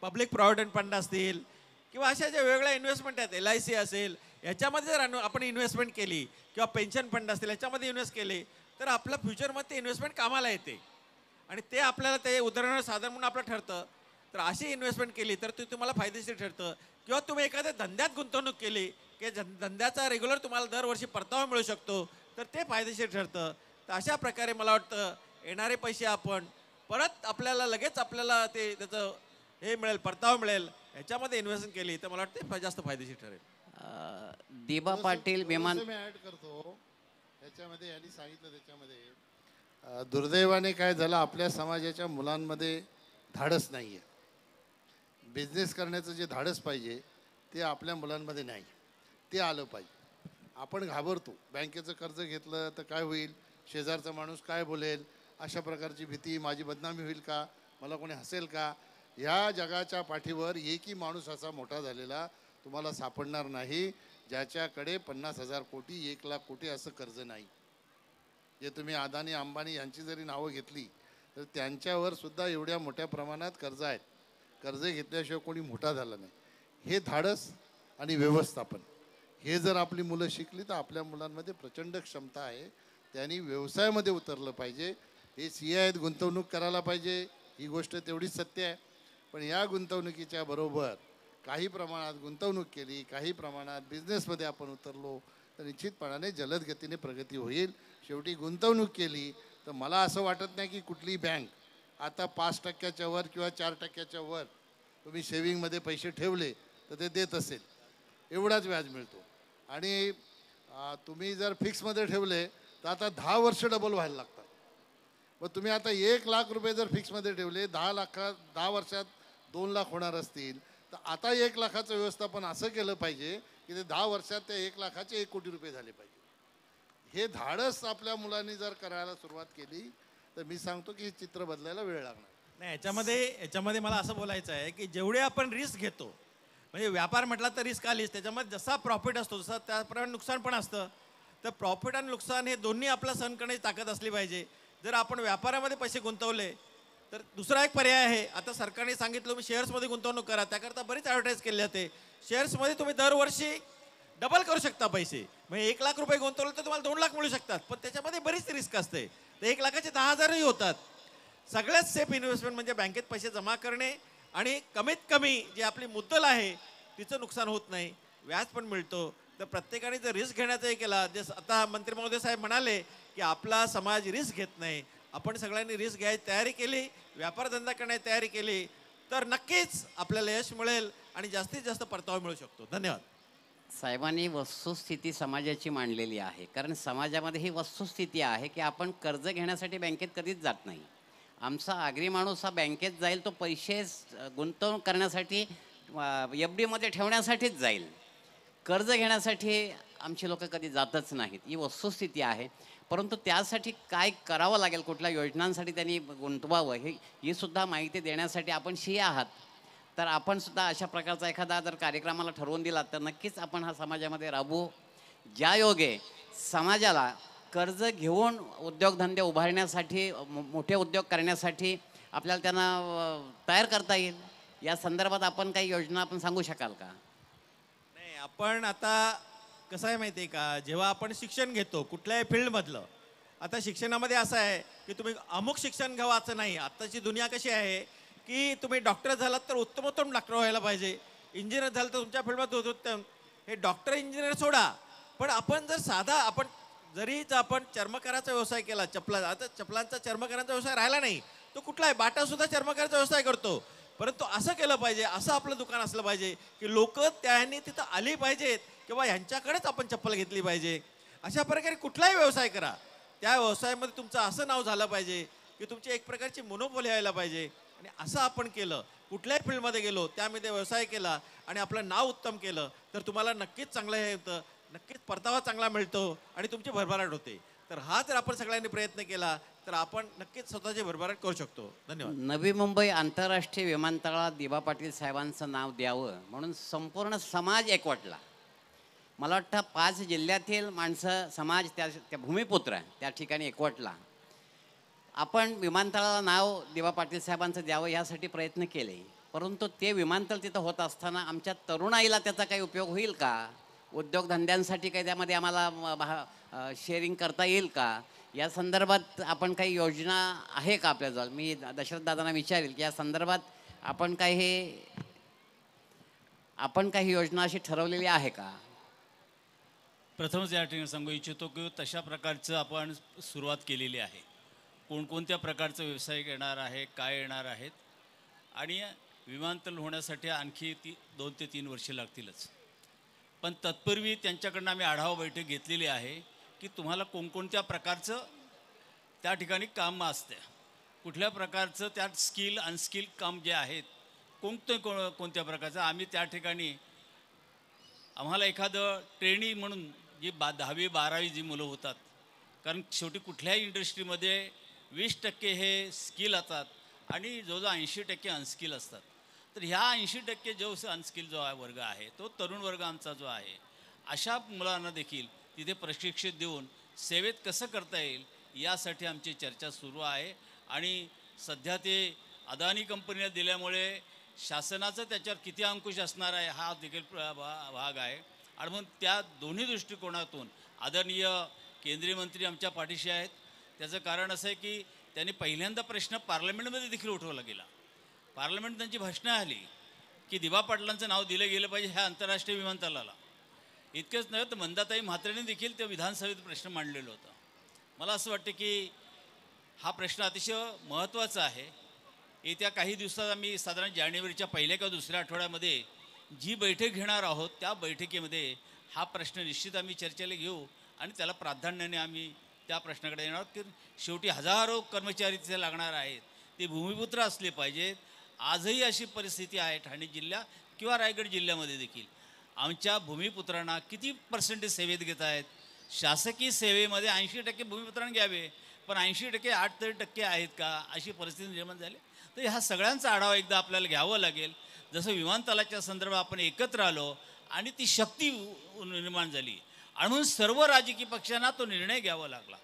पब्लिक प्रॉव्हिडंट फंड असतील किंवा अशा ज्या वेगळ्या इन्व्हेस्टमेंट आहेत एल आय सी असेल याच्यामध्ये जर आपण इन्व्हेस्टमेंट केली किंवा पेन्शन फंड असतील याच्यामध्ये इन्व्हेस्ट केले तर आपलं फ्युचरमध्ये ते इन्व्हेस्टमेंट कामाला येते आणि ते आपल्याला ते उदाहरण साधन म्हणून आपलं ठरतं तर अशी इन्व्हेस्टमेंट केली तर ते तुम्हाला फायदेशीर ठरतं किंवा तुम्ही एखाद्या धंद्यात गुंतवणूक केली की धंद्याचा रेग्युलर तुम्हाला दरवर्षी परतावा मिळू शकतो तर ते फायदेशीर ठरतं तर अशा प्रकारे मला वाटतं येणारे पैसे आपण परत आपल्याला लगेच आपल्याला ते त्याचं हे मिळेल परतावा मिळेल ह्याच्यामध्ये इन्व्हेस्टमेंट केली तर मला वाटतं जास्त फायदेशीर ठरेल दिबा पाटील विमान ॲड करतो त्याच्यामध्ये यांनी सांगितलं त्याच्यामध्ये दुर्दैवाने काय झालं आपल्या समाजाच्या मुलांमध्ये धाडस नाही आहे बिझनेस करण्याचं जे धाडस पाहिजे ते आपल्या मुलांमध्ये नाही ते आलं पाहिजे आपण घाबरतो बँकेचं कर्ज घेतलं तर काय होईल शेजारचा माणूस काय बोलेल अशा प्रकारची भीती माझी बदनामी होईल का मला कोणी हसेल का ह्या जगाच्या पाठीवर एकही माणूस असा मोठा झालेला तुम्हाला सापडणार नाही ज्याच्याकडे पन्नास हजार कोटी एक लाख कोटी असं कर्ज नाही जे तुम्ही अदानी अंबानी यांची जरी नावं घेतली तर त्यांच्यावर सुद्धा एवढ्या मोठ्या प्रमाणात कर्ज आहेत कर्ज घेतल्याशिवाय कोणी मोठा झाला नाही हे धाडस आणि व्यवस्थापन हे जर आपली मुलं शिकली तर आपल्या मुलांमध्ये प्रचंड क्षमता आहे त्यांनी व्यवसायामध्ये उतरलं पाहिजे हे सी आहेत गुंतवणूक करायला पाहिजे ही गोष्ट तेवढीच सत्य आहे पण या गुंतवणुकीच्या बरोबर काही प्रमाणात गुंतवणूक केली काही प्रमाणात बिझनेसमध्ये आपण उतरलो तर निश्चितपणाने जलद गतीने प्रगती होईल शेवटी गुंतवणूक केली तर मला असं वाटत नाही की कुठली बँक आता पाच टक्क्याच्या वर किंवा चार टक्क्याच्या वर तुम्ही सेविंगमध्ये पैसे ठेवले तर ते देत असेल एवढाच व्याज मिळतो आणि तुम्ही जर फिक्समध्ये ठेवले तर आता दहा वर्ष डबल व्हायला लागतात मग तुम्ही आता एक लाख रुपये जर फिक्समध्ये ठेवले दहा लाखात दहा वर्षात दोन लाख होणार असतील तर आता एक लाखाचं व्यवस्थापन असं केलं पाहिजे की ते दहा वर्षात त्या एक लाखाचे एक कोटी रुपये झाले पाहिजे हे धाडस आपल्या मुलांनी जर करायला सुरुवात केली तर मी सांगतो की चित्र बदलायला वेळ लागणार नाही याच्यामध्ये याच्यामध्ये मला असं बोलायचं आहे की जेवढे आपण रिस्क घेतो म्हणजे व्यापार म्हटला तर रिस्क आलीच त्याच्यामध्ये जसा प्रॉफिट असतो जसा त्याप्रमाणे नुकसान पण असतं तर प्रॉफिट आणि नुकसान हे दोन्ही आपला सहन करण्याची ताकद असली पाहिजे जर आपण व्यापारामध्ये पैसे गुंतवले तर दुसरा एक पर्याय आहे आता सरकारने सांगितलं मी शेअर्समध्ये गुंतवणूक करा त्याकरता बरीच ॲडव्हर्टाईज केली जाते शेअर्समध्ये तुम्ही दरवर्षी डबल करू शकता पैसे म्हणजे एक लाख रुपये गुंतवले तर तुम्हाला दोन लाख मिळू शकतात पण त्याच्यामध्ये बरीच रिस्क असते तर एक लाखाचे दहा हजारही होतात सगळ्यात सेफ इन्व्हेस्टमेंट म्हणजे बँकेत पैसे जमा करणे आणि कमीत कमी जे आपली मुद्दल आहे तिचं नुकसान होत नाही व्याज पण मिळतो तर प्रत्येकाने जर रिस्क घेण्याचाही केला जे आता मंत्री महोदय साहेब म्हणाले की आपला समाज रिस्क घेत नाही आपण सगळ्यांनी रिस्क घ्यायची तयारी केली व्यापारधंदा करण्याची तयारी केली तर नक्कीच आपल्याला यश मिळेल आणि जास्तीत जास्त परतावा मिळू शकतो धन्यवाद साहेबांनी वस्तुस्थिती समाजाची मांडलेली आहे कारण समाजामध्ये ही वस्तुस्थिती आहे की आपण कर्ज घेण्यासाठी बँकेत कधीच जात नाही आमचा आगरी माणूस हा बँकेत जाईल तो पैसे गुंतवणूक करण्यासाठी एफ डीमध्ये ठेवण्यासाठीच जाईल कर्ज घेण्यासाठी आमची लोकं कधी जातच नाहीत ही वस्तुस्थिती आहे परंतु त्यासाठी काय करावं लागेल कुठल्या योजनांसाठी त्यांनी गुंतवावं हे ही सुद्धा माहिती देण्यासाठी आपण शी आहात तर आपण सुद्धा अशा प्रकारचा एखादा जर कार्यक्रमाला ठरवून दिला तर नक्कीच आपण हा समाजामध्ये राबू ज्या योगे समाजाला कर्ज घेऊन उद्योगधंदे उभारण्यासाठी मोठे उद्योग करण्यासाठी आपल्याला त्यांना तयार करता येईल या संदर्भात आपण काही योजना आपण सांगू शकाल का नाही आपण आता कसं आहे माहिती आहे का जेव्हा आपण शिक्षण घेतो कुठल्याही फील्डमधलं आता शिक्षणामध्ये असं आहे की तुम्ही अमुक शिक्षण घ्यावं असं नाही आत्ताची दुनिया कशी आहे की तुम्ही डॉक्टर झालात तर उत्तमोत्तम डॉक्टर व्हायला पाहिजे इंजिनियर झालं तर तुमच्या फील्डमध्ये होत उत्तम हे डॉक्टर इंजिनियर सोडा पण आपण जर साधा आपण जरीच आपण चर्मकाराचा व्यवसाय केला चपला आता चपलांचा चर्मकारांचा व्यवसाय राहिला नाही तो कुठला आहे बाटा सुद्धा चर्मकाराचा व्यवसाय करतो परंतु असं केलं पाहिजे असं आपलं दुकान असलं पाहिजे की लोक त्यांनी तिथं आली पाहिजेत किंवा ह्यांच्याकडेच आपण चप्पल घेतली पाहिजे अशा प्रकारे कुठलाही व्यवसाय करा त्या व्यवसायामध्ये तुमचं असं नाव झालं पाहिजे की तुमची एक प्रकारची मोनोपोली यायला पाहिजे आणि असं आपण केलं कुठल्याही फील्डमध्ये गेलो त्यामध्ये व्यवसाय केला आणि आपलं नाव उत्तम केलं तर तुम्हाला नक्कीच चांगलं हे होतं नक्कीच परतावा चांगला मिळतो आणि तुमची भरभराट होते तर हा जर आपण सगळ्यांनी प्रयत्न केला तर आपण नक्कीच स्वतःची भरभराट करू शकतो धन्यवाद नवी मुंबई आंतरराष्ट्रीय विमानतळाला दिबा पाटील साहेबांचं नाव द्यावं म्हणून संपूर्ण समाज एकवटला मला वाटतं पाच जिल्ह्यातील माणसं समाज त्या त्या भूमिपुत्र त्या ठिकाणी एकवटला आपण विमानतळाला नाव दिवा पाटील साहेबांचं द्यावं यासाठी प्रयत्न केले परंतु ते विमानतळ तिथं होत असताना आमच्या तरुणाईला त्याचा काही उपयोग होईल का उद्योगधंद्यांसाठी काही त्यामध्ये आम्हाला शेअरिंग करता येईल का या संदर्भात आपण काही योजना आहे का आपल्याजवळ मी दशरथ दादांना विचारेल की या संदर्भात आपण काही हे आपण काही योजना अशी ठरवलेली आहे का प्रथमच या ठिकाणी सांगू इच्छितो की तशा प्रकारचं आपण सुरुवात केलेली आहे कोणकोणत्या प्रकारचं व्यवसाय येणार आहे काय येणार आहेत आणि विमानतळ होण्यासाठी आणखी ती दोन ते तीन वर्षे लागतीलच पण तत्पूर्वी त्यांच्याकडनं आम्ही आढावा बैठक घेतलेली आहे की तुम्हाला कोणकोणत्या प्रकारचं त्या ठिकाणी काम असते कुठल्या प्रकारचं त्यात स्किल अनस्किल काम जे आहेत कोणतं कोण कोणत्या प्रकारचं आम्ही त्या ठिकाणी आम्हाला एखादं ट्रेनी म्हणून जी बा दहावी बारावी जी मुलं होतात कारण शेवटी कुठल्याही इंडस्ट्रीमध्ये वीस टक्के हे स्किल असतात आणि जवळजवळ ऐंशी टक्के अनस्किल असतात तर ह्या ऐंशी टक्के जो अनस्किल जो आहे वर्ग आहे तो तरुण वर्ग आमचा जो आहे अशा मुलांना देखील तिथे प्रशिक्षित देऊन सेवेत कसं करता येईल यासाठी आमची चर्चा सुरू आहे आणि सध्या ते अदानी कंपनीला दिल्यामुळे शासनाचं त्याच्यावर किती अंकुश असणार आहे हा देखील भाग आहे आणि म्हणून त्या दोन्ही दृष्टिकोनातून आदरणीय केंद्रीय मंत्री आमच्या पाठीशी आहेत त्याचं कारण असं आहे की त्यांनी पहिल्यांदा प्रश्न पार्लमेंटमध्ये देखील उठवला गेला पार्लमेंट त्यांची भाषणं आली की दिवा पाटलांचं नाव दिलं गेलं पाहिजे ह्या आंतरराष्ट्रीय विमानतळाला इतकंच नव्हे तर मंदाताई म्हात्रेने देखील त्या विधानसभेत प्रश्न मांडलेला होता मला असं वाटतं की हा प्रश्न अतिशय महत्त्वाचा आहे येत्या काही दिवसात आम्ही साधारण जानेवारीच्या पहिल्या किंवा दुसऱ्या आठवड्यामध्ये जी बैठक घेणार आहोत त्या बैठकीमध्ये हा प्रश्न निश्चित आम्ही चर्चेला घेऊ आणि त्याला प्राधान्याने आम्ही त्या प्रश्नाकडे येणार की शेवटी हजारो कर्मचारी तिथे लागणार आहेत ते भूमिपुत्र असले पाहिजेत आजही अशी परिस्थिती आहे ठाणे जिल्हा किंवा रायगड जिल्ह्यामध्ये देखील आमच्या भूमिपुत्रांना किती पर्सेंटेज सेवेत घेत आहेत शासकीय सेवेमध्ये ऐंशी टक्के भूमिपुत्रांना घ्यावे पण ऐंशी टक्के आठ तरी टक्के आहेत का अशी परिस्थिती निर्माण झाली तर ह्या सगळ्यांचा आढावा एकदा आपल्याला घ्यावा लागेल जसं विमानतळाच्या संदर्भात आपण एकत्र आलो आणि ती शक्ती निर्माण झाली आणि म्हणून सर्व राजकीय पक्षांना तो निर्णय घ्यावा लागला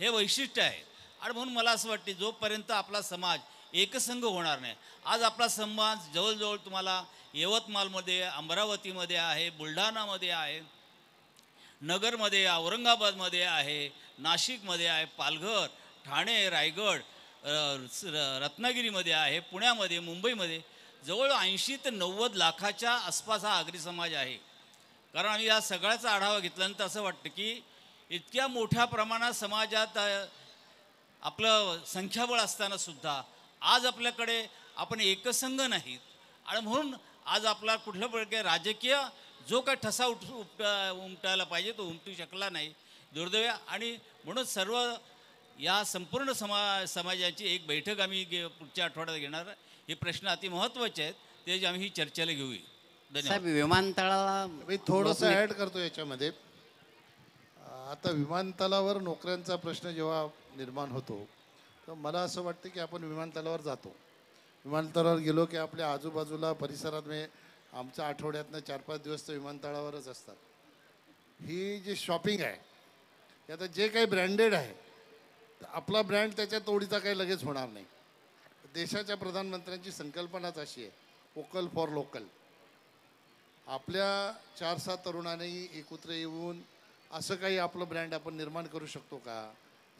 हे वैशिष्ट्य आहे आणि म्हणून मला असं वाटते जोपर्यंत आपला समाज एकसंघ होणार नाही आज आपला संवाद जवळजवळ तुम्हाला यवतमाळमध्ये अमरावतीमध्ये आहे बुलढाणामध्ये आहे नगरमध्ये औरंगाबादमध्ये आहे नाशिकमध्ये आहे पालघर ठाणे रायगड रत्नागिरीमध्ये आहे पुण्यामध्ये मुंबईमध्ये जवळ ऐंशी ते नव्वद लाखाच्या आसपास हा आगरी समाज आहे कारण आम्ही या सगळ्याचा आढावा घेतल्यानंतर असं वाटतं की इतक्या मोठ्या प्रमाणात समाजात आपलं संख्याबळ असतानासुद्धा आज आपल्याकडे आपण एकसंघ नाहीत आणि म्हणून आज आपला कुठल्या प्रकारे राजकीय जो काय ठसा उठ उपटा उमटायला पाहिजे तो उमटू शकला नाही दुर्दैव आणि म्हणून सर्व या संपूर्ण समा समाजाची एक बैठक आम्ही पुढच्या आठवड्यात घेणार हे प्रश्न अति महत्त्वाचे आहेत ते आम्ही ही चर्चेला घेऊया धन्यवाद विमानतळाला मी थोडंसं ॲड करतो याच्यामध्ये आता विमानतळावर नोकऱ्यांचा प्रश्न जेव्हा निर्माण होतो तर मला असं वाटतं की आपण विमानतळावर जातो विमानतळावर गेलो की आपल्या आजूबाजूला परिसरात म्हणजे आमच्या आठवड्यातनं चार पाच दिवस तर विमानतळावरच असतात ही जी शॉपिंग आहे हे आता जे काही ब्रँडेड आहे तर आपला ब्रँड त्याच्या तोडीचा काही लगेच होणार नाही देशाच्या प्रधानमंत्र्यांची संकल्पनाच अशी आहे वोकल फॉर लोकल आपल्या चार सात तरुणांनी एकत्र येऊन असं काही आपलं ब्रँड आपण निर्माण करू शकतो का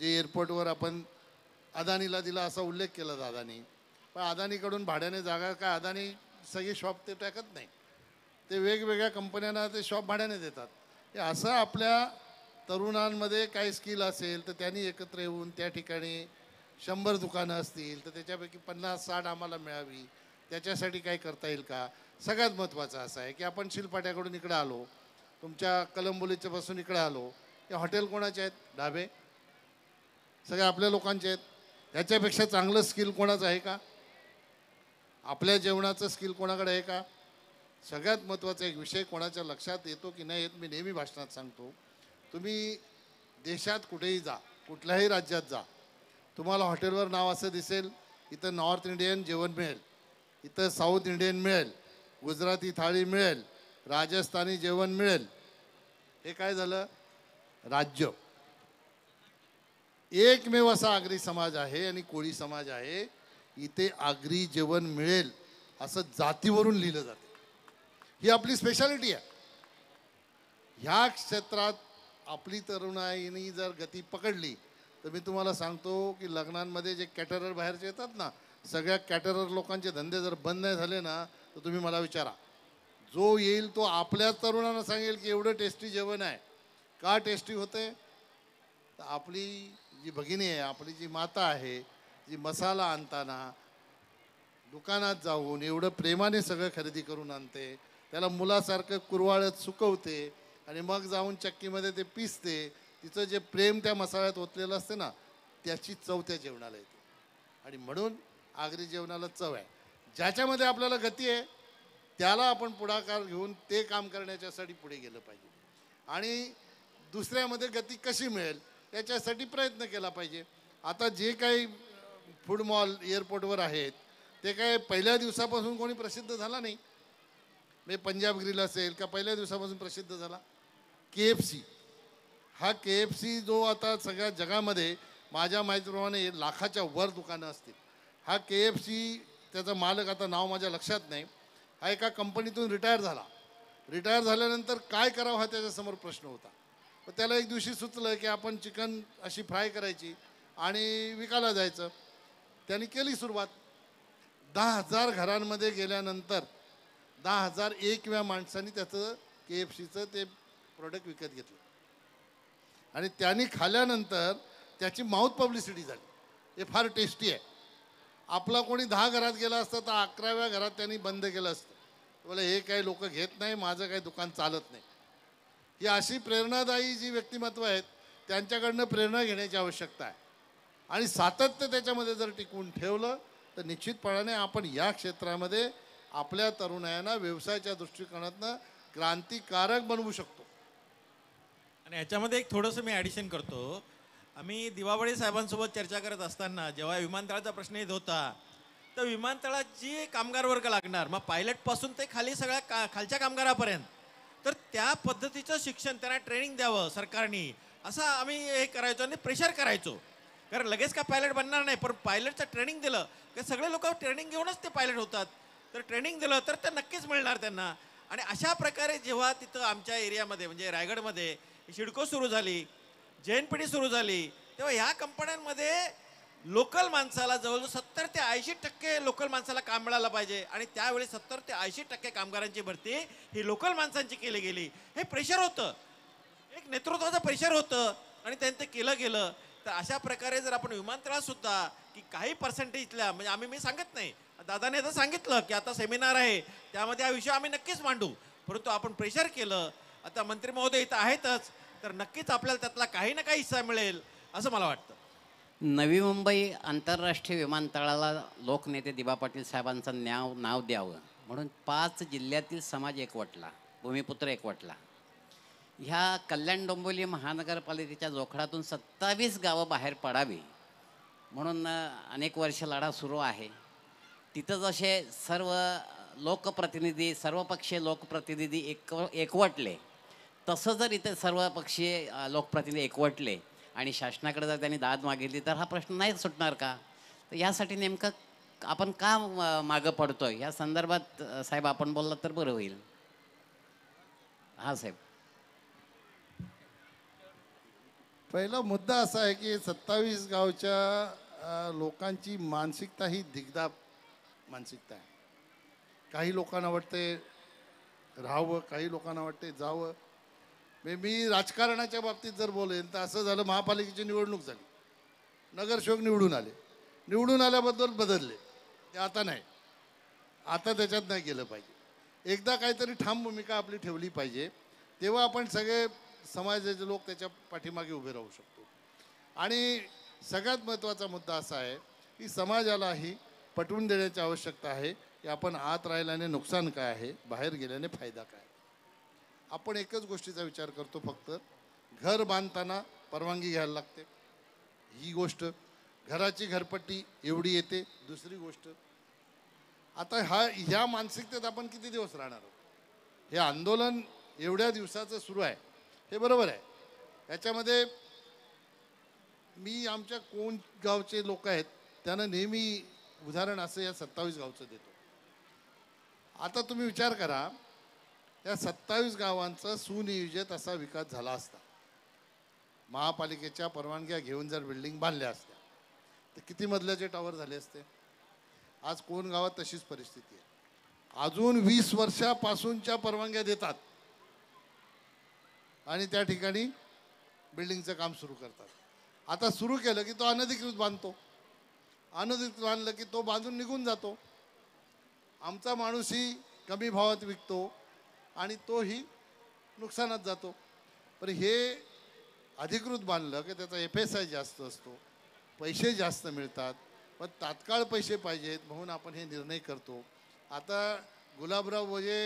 जे एअरपोर्टवर आपण अदानीला दिला असा उल्लेख केला दादानी पण अदानीकडून भाड्याने जागा काय अदानी सगळे शॉप ते टाकत नाही ते वेगवेगळ्या कंपन्यांना ते शॉप भाड्याने देतात हे असं आपल्या तरुणांमध्ये काही स्किल असेल तर त्यांनी एकत्र येऊन त्या ठिकाणी शंभर दुकानं असतील तर त्याच्यापैकी पन्नास साठ आम्हाला मिळावी त्याच्यासाठी काय करता येईल का सगळ्यात महत्त्वाचं असं आहे की आपण शिलपाट्याकडून इकडं आलो तुमच्या कलंबोलीच्यापासून इकडं आलो हे हॉटेल कोणाचे आहेत ढाबे सगळे आपल्या लोकांचे आहेत त्याच्यापेक्षा चांगलं स्किल कोणाचं आहे का आपल्या जेवणाचं स्किल कोणाकडे आहे का सगळ्यात महत्त्वाचा एक विषय कोणाच्या लक्षात येतो की नाही येत मी नेहमी भाषणात सांगतो तुम्ही देशात कुठेही जा कुठल्याही राज्यात जा तुम्हाला हॉटेलवर नाव असं दिसेल इथं नॉर्थ इंडियन जेवण मिळेल इथं साऊथ इंडियन मिळेल गुजराती थाळी मिळेल राजस्थानी जेवण मिळेल हे काय झालं राज्य एकमेव असा आगरी समाज आहे आणि कोळी समाज आहे इथे आगरी जेवण मिळेल असं जातीवरून लिहिलं जाते ही आपली स्पेशालिटी आहे ह्या क्षेत्रात आपली तरुणाईनी जर गती पकडली तर मी तुम्हाला सांगतो की लग्नांमध्ये जे कॅटरर बाहेरचे येतात ना सगळ्या कॅटरर लोकांचे धंदे जर बंद नाही झाले ना तर तुम्ही मला विचारा जो येईल तो आपल्या तरुणांना सांगेल की एवढं टेस्टी जेवण आहे का टेस्टी होते तर आपली जी भगिनी आहे आपली जी माता आहे जी मसाला आणताना दुकानात जाऊन एवढं प्रेमाने सगळं खरेदी करून आणते त्याला मुलासारखं कुरवाळत सुकवते आणि मग जाऊन चक्कीमध्ये ते पिसते तिचं जे प्रेम त्या मसाल्यात ओतलेलं असते ना त्याची चव त्या जेवणाला येते आणि म्हणून आगरी जेवणाला चव आहे ज्याच्यामध्ये आपल्याला गती आहे त्याला आपण पुढाकार घेऊन ते काम करण्याच्यासाठी पुढे गेलं पाहिजे आणि दुसऱ्यामध्ये गती कशी मिळेल त्याच्यासाठी प्रयत्न केला पाहिजे आता जे काही फूड मॉल एअरपोर्टवर आहेत ते काय पहिल्या दिवसापासून कोणी प्रसिद्ध झाला नाही म्हणजे पंजाब ग्रिल असेल का पहिल्या दिवसापासून प्रसिद्ध झाला के एफ सी हा के एफ सी जो आता सगळ्या जगामध्ये माझ्या माहितीप्रमाणे लाखाच्या वर दुकानं असतील हा के एफ सी त्याचा मालक आता नाव माझ्या लक्षात नाही हा एका कंपनीतून रिटायर झाला रिटायर झाल्यानंतर काय करावं हा त्याच्यासमोर प्रश्न होता पण त्याला एक दिवशी सुचलं की आपण चिकन अशी फ्राय करायची आणि विकायला जायचं त्यांनी केली सुरुवात दहा हजार घरांमध्ये गेल्यानंतर दहा हजार एकव्या व्या माणसांनी त्याचं के एफ सीचं ते प्रॉडक्ट विकत घेतलं आणि त्यांनी खाल्यानंतर त्याची माउथ पब्लिसिटी झाली हे फार टेस्टी आहे आपला कोणी दहा घरात गेला असता तर अकराव्या घरात त्यांनी बंद केलं असतं बोला हे काही लोक घेत नाही माझं काही दुकान चालत नाही ही अशी प्रेरणादायी जी व्यक्तिमत्व आहेत त्यांच्याकडनं प्रेरणा घेण्याची आवश्यकता आहे आणि सातत्य त्याच्यामध्ये जर टिकवून ठेवलं तर निश्चितपणाने आपण या क्षेत्रामध्ये आपल्या तरुणायांना व्यवसायाच्या दृष्टिकोनातनं क्रांतिकारक बनवू शकतो आणि याच्यामध्ये एक थोडंसं मी ॲडिशन करतो आम्ही दिवाबळे साहेबांसोबत चर्चा करत असताना जेव्हा विमानतळाचा प्रश्न येत होता तर विमानतळाची कामगार वर्ग लागणार मग पायलटपासून ते खाली सगळ्या का खालच्या कामगारापर्यंत तर त्या पद्धतीचं शिक्षण त्यांना ट्रेनिंग द्यावं सरकारने असं आम्ही हे करायचो आणि प्रेशर करायचो कारण लगेच का पायलट बनणार नाही पण पायलटचं ट्रेनिंग दिलं तर सगळे लोक ट्रेनिंग घेऊनच ते पायलट होतात तर ट्रेनिंग दिलं तर ते नक्कीच मिळणार त्यांना आणि अशा प्रकारे जेव्हा तिथं आमच्या एरियामध्ये म्हणजे रायगडमध्ये शिडको सुरू झाली जे एन डी सुरू झाली तेव्हा ह्या कंपन्यांमध्ये लोकल माणसाला जवळजवळ सत्तर ते ऐंशी टक्के लोकल माणसाला काम मिळालं पाहिजे आणि त्यावेळी सत्तर ते ऐंशी टक्के कामगारांची भरती ही लोकल माणसांची केली गेली हे प्रेशर होतं एक नेतृत्वाचं प्रेशर होतं आणि त्यांचं केलं गेलं तर अशा प्रकारे जर आपण सुद्धा की काही पर्सेंटेजला म्हणजे आम्ही मी सांगत नाही दादाने आता सांगितलं की आता सेमिनार आहे त्यामध्ये हा विषय आम्ही नक्कीच मांडू परंतु आपण प्रेशर केलं आता मंत्री महोदय इथं आहेतच तर नक्कीच आपल्याला त्यातला काही ना काही हिस्सा मिळेल असं मला वाटतं नवी मुंबई आंतरराष्ट्रीय विमानतळाला लोकनेते दिबा पाटील साहेबांचं नाव नाव द्यावं म्हणून पाच जिल्ह्यातील समाज एकवटला भूमिपुत्र एकवटला ह्या कल्याण डोंबिवली महानगरपालिकेच्या जोखडातून सत्तावीस गावं बाहेर पडावी म्हणून अनेक वर्ष लढा सुरू आहे तिथं जसे सर्व लोकप्रतिनिधी सर्वपक्षीय लोकप्रतिनिधी एक एकवटले तसं जर इथे सर्वपक्षीय लोकप्रतिनिधी एकवटले आणि शासनाकडे जर त्यांनी दाद मागितली तर हा प्रश्न नाही सुटणार का तर यासाठी नेमकं आपण का मागं पडतो या संदर्भात साहेब आपण बोललात तर बरं होईल हा साहेब पहिला मुद्दा असा आहे की सत्तावीस गावच्या लोकांची मानसिकता ही दिग्दा मानसिकता आहे काही लोकांना वाटते राहावं काही लोकांना वाटते जावं मी राजकारणाच्या बाबतीत जर बोलेन तर असं झालं महापालिकेची निवडणूक झाली नगरसेवक निवडून आले निवडून आल्याबद्दल बदलले ते आता नाही आता त्याच्यात नाही गेलं पाहिजे एकदा काहीतरी ठाम भूमिका आपली ठेवली पाहिजे तेव्हा आपण सगळे समाजाचे लोक त्याच्या पाठीमागे उभे राहू शकतो आणि सगळ्यात महत्त्वाचा मुद्दा असा आहे की समाजालाही पटवून देण्याची आवश्यकता आहे की आपण आत राहिल्याने नुकसान काय आहे बाहेर गेल्याने फायदा काय आपण एकच गोष्टीचा विचार करतो फक्त घर बांधताना परवानगी घ्यायला लागते ही गोष्ट घराची घरपट्टी एवढी येते दुसरी गोष्ट आता हा ह्या मानसिकतेत आपण किती दिवस राहणार आहोत हे आंदोलन एवढ्या दिवसाचं सुरू आहे हे बरोबर आहे याच्यामध्ये मी आमच्या कोण गावचे लोक आहेत त्यांना नेहमी उदाहरण असं या सत्तावीस गावचं देतो आता तुम्ही विचार करा त्या सत्तावीस गावांचा सुनियोजित असा विकास झाला असता महापालिकेच्या परवानग्या घेऊन जर बिल्डिंग बांधल्या असत्या तर किती मधल्याचे टॉवर झाले असते आज कोण गावात तशीच परिस्थिती आहे अजून वीस वर्षापासूनच्या परवानग्या देतात आणि त्या ठिकाणी बिल्डिंगचं काम सुरू करतात आता सुरू केलं की तो अनधिकृत बांधतो अनधिकृत बांधलं की तो बांधून निघून जातो आमचा माणूसही कमी भावात विकतो आणि तोही नुकसानात जातो पण हे अधिकृत बांधलं की त्याचा एफ एस आय जास्त असतो पैसे जास्त मिळतात पण तात्काळ पैसे पाहिजेत म्हणून आपण हे निर्णय करतो आता गुलाबराव वजे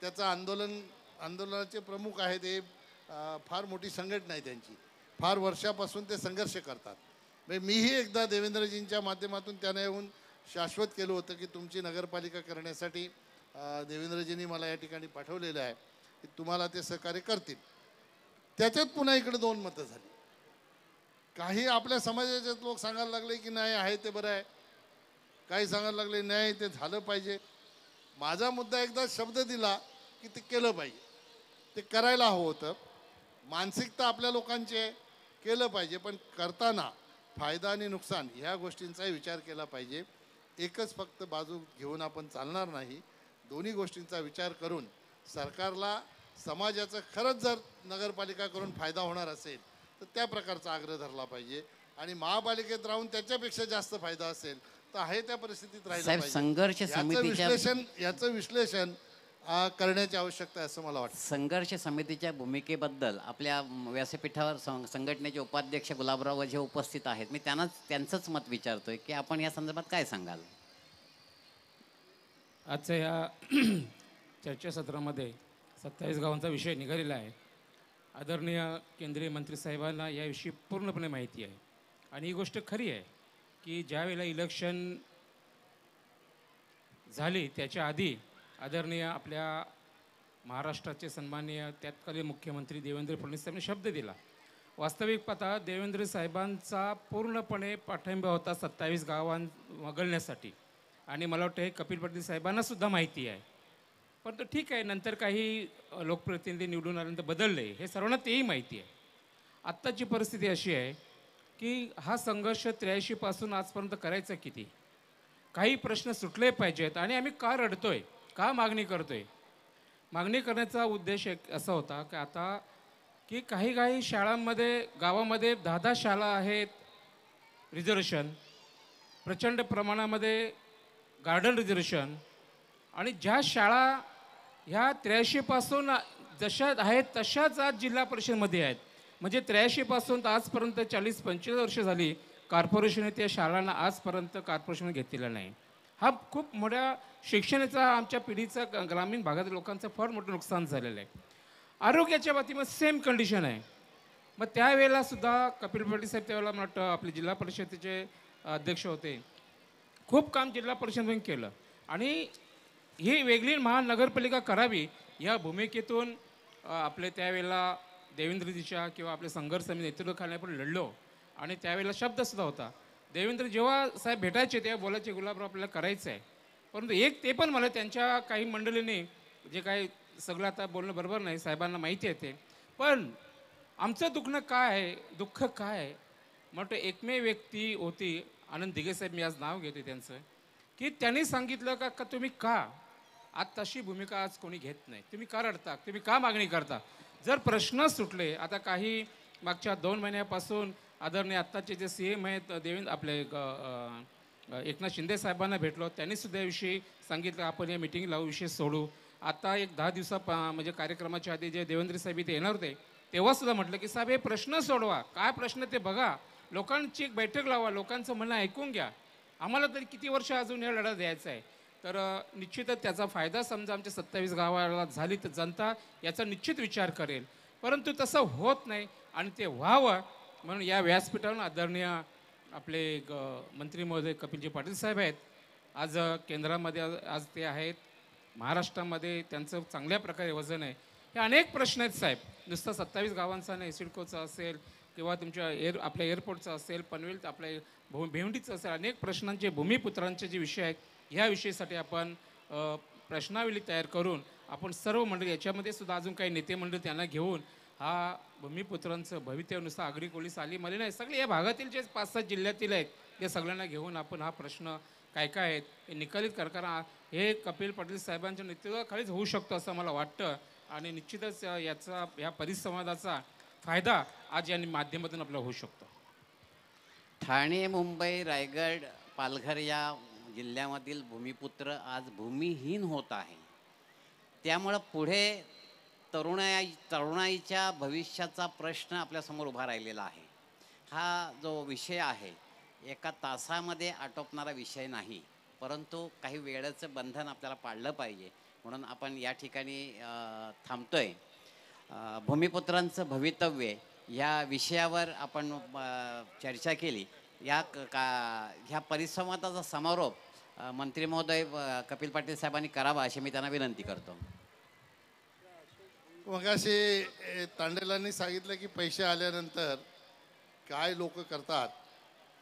त्याचं आंदोलन आंदोलनाचे प्रमुख आहेत ते फार मोठी संघटना आहे त्यांची फार वर्षापासून ते संघर्ष करतात म्हणजे मीही एकदा देवेंद्रजींच्या माध्यमातून त्यांना येऊन शाश्वत केलं होतं की तुमची नगरपालिका करण्यासाठी देवेंद्रजींनी मला या ठिकाणी पाठवलेलं आहे की तुम्हाला ते सहकार्य करतील त्याच्यात पुन्हा इकडे दोन मतं झाली काही आपल्या समाजाचे लोक सांगायला लागले की नाही आहे ते बरं आहे काही सांगायला लागले नाही ते झालं पाहिजे माझा मुद्दा एकदा शब्द दिला की ते केलं पाहिजे ते करायला हवं होतं मानसिकता आपल्या लोकांची केलं पाहिजे पण करताना फायदा आणि नुकसान ह्या गोष्टींचाही विचार केला पाहिजे एकच फक्त बाजू घेऊन आपण चालणार नाही दोन्ही गोष्टींचा विचार करून सरकारला समाजाचं खरंच जर नगरपालिका करून फायदा होणार असेल तर त्या प्रकारचा आग्रह धरला पाहिजे आणि महापालिकेत राहून त्याच्यापेक्षा जास्त फायदा असेल तर आहे त्या परिस्थितीत राहिला संघर्ष विश्लेषण याचं विश्लेषण करण्याची आवश्यकता असं मला वाटतं संघर्ष समितीच्या भूमिकेबद्दल आपल्या व्यासपीठावर संघटनेचे उपाध्यक्ष गुलाबराव जे उपस्थित आहेत मी त्यांनाच त्यांचंच मत विचारतोय की आपण या संदर्भात काय सांगाल आजच्या ह्या चर्चासत्रामध्ये सत्तावीस गावांचा विषय निघालेला आहे आदरणीय केंद्रीय मंत्री साहेबांना याविषयी पूर्णपणे माहिती आहे आणि ही गोष्ट खरी आहे की ज्यावेळेला इलेक्शन झाली त्याच्या आधी आदरणीय आपल्या महाराष्ट्राचे सन्माननीय तत्कालीन मुख्यमंत्री देवेंद्र फडणवीस यांनी शब्द दिला वास्तविक पाहता देवेंद्र साहेबांचा पूर्णपणे पाठिंबा होता सत्तावीस गावां वगळण्यासाठी आणि मला वाटतं हे कपिल पाटील साहेबांनासुद्धा माहिती आहे पण तो ठीक आहे नंतर काही लोकप्रतिनिधी निवडून आल्यानंतर बदलले हे सर्वांना तेही माहिती आहे आत्ताची परिस्थिती अशी आहे की हा संघर्ष त्र्याऐंशीपासून आजपर्यंत करायचा किती काही प्रश्न सुटले पाहिजेत आणि आम्ही का रडतोय का मागणी करतोय मागणी करण्याचा उद्देश एक असा होता की आता की काही काही शाळांमध्ये गावामध्ये दहा दहा शाळा आहेत रिझर्वेशन प्रचंड प्रमाणामध्ये गार्डन रिझर्वेशन आणि ज्या शाळा ह्या त्र्याऐंशीपासून जशा आहेत तशाच आज जिल्हा परिषदमध्ये आहेत म्हणजे त्र्याऐंशीपासून तर आजपर्यंत चाळीस पंचेचाळीस वर्ष झाली कॉर्पोरेशनने त्या शाळांना आजपर्यंत कॉर्पोरेशन घेतलेला नाही हा खूप मोठ्या शिक्षणाचा आमच्या पिढीचा ग्रामीण भागातील लोकांचं फार मोठं नुकसान झालेलं आहे आरोग्याच्या बाबतीमध्ये सेम कंडिशन आहे मग त्यावेळेलासुद्धा कपिल पाटील साहेब त्यावेळेला मला वाटतं आपले जिल्हा परिषदेचे अध्यक्ष होते खूप काम जिल्हा परिषदेने केलं आणि ही वेगळी महानगरपालिका करावी या भूमिकेतून आपले त्यावेळेला देवेंद्र दिशा किंवा आपले संघर्ष नेतृत्व नेतृत्वाखाली आपण लढलो आणि त्यावेळेला शब्दसुद्धा होता देवेंद्र जेव्हा साहेब भेटायचे तेव्हा बोलायचे गुलाबराव आपल्याला करायचं आहे परंतु एक ते पण मला त्यांच्या काही मंडळीने जे काही सगळं आता बोलणं बरोबर नाही साहेबांना माहिती आहे ते पण आमचं दुखणं काय आहे दुःख काय आहे म्हणतो एकमेव व्यक्ती होती आनंद दिगेसाहेब मी आज नाव घेते त्यांचं की त्यांनी सांगितलं का का तुम्ही का आज तशी भूमिका आज कोणी घेत नाही तुम्ही का रडता तुम्ही का मागणी करता जर प्रश्न सुटले आता काही मागच्या दोन महिन्यापासून आदरणीय आत्ताचे जे सी एम आहेत देवेंद्र आपले एकनाथ शिंदे साहेबांना भेटलो सुद्धा याविषयी सांगितलं आपण या लावू विषय सोडू आता एक दहा दिवसा पा म्हणजे कार्यक्रमाच्या आधी जे देवेंद्र साहेब इथे येणार होते तेव्हा सुद्धा म्हटलं की साहेब हे प्रश्न सोडवा काय प्रश्न ते बघा लोकांची एक बैठक लावा लोकांचं म्हणणं ऐकून घ्या आम्हाला तरी किती वर्ष अजून या लढा द्यायचा आहे तर निश्चितच त्याचा फायदा समजा आमच्या सत्तावीस गावाला झाली तर जनता याचा निश्चित विचार करेल परंतु तसं होत नाही आणि ते व्हावं म्हणून या व्यासपीठावर आदरणीय आपले ग मंत्री महोदय कपिलजी पाटील साहेब आहेत आज केंद्रामध्ये आज ते आहेत महाराष्ट्रामध्ये त्यांचं चांगल्या प्रकारे वजन आहे हे अनेक प्रश्न आहेत साहेब नुसतं सत्तावीस गावांचा नाही सिडकोचा असेल किंवा तुमच्या एअर आपल्या एअरपोर्टचं असेल पनवेल आपल्या भू भिवंडीचं असेल अनेक प्रश्नांचे भूमिपुत्रांचे जे विषय आहेत ह्या विषयीसाठी आपण प्रश्नावली तयार करून आपण सर्व मंडळी याच्यामध्ये सुद्धा अजून काही नेते मंडळी त्यांना घेऊन हा भूमिपुत्रांचं भवितव्यानुसार आगरी कोळीस आली मला नाही सगळे या भागातील जे पाच सात जिल्ह्यातील आहेत त्या सगळ्यांना घेऊन आपण हा प्रश्न काय काय आहेत हे निकालीत करताना हे कपिल पाटील साहेबांच्या नेतृत्वाखालीच होऊ शकतो असं मला वाटतं आणि निश्चितच याचा ह्या परिसंवादाचा फायदा आज या माध्यमातून आपला होऊ शकतो ठाणे मुंबई रायगड पालघर या जिल्ह्यामधील भूमिपुत्र आज भूमिहीन होत आहे त्यामुळं पुढे तरुणाई तरुणाईच्या भविष्याचा प्रश्न आपल्यासमोर उभा राहिलेला आहे हा जो विषय आहे एका तासामध्ये आटोपणारा विषय नाही परंतु काही वेळेचं बंधन आपल्याला पाळलं पाहिजे म्हणून आपण या ठिकाणी थांबतोय भूमिपुत्रांचं भवितव्य या विषयावर आपण चर्चा केली या का ह्या परिसंवादाचा समारोप मंत्री महोदय कपिल पाटील साहेबांनी करावा अशी मी त्यांना विनंती करतो मग असे तांडेलांनी सांगितलं की पैसे आल्यानंतर काय लोक करतात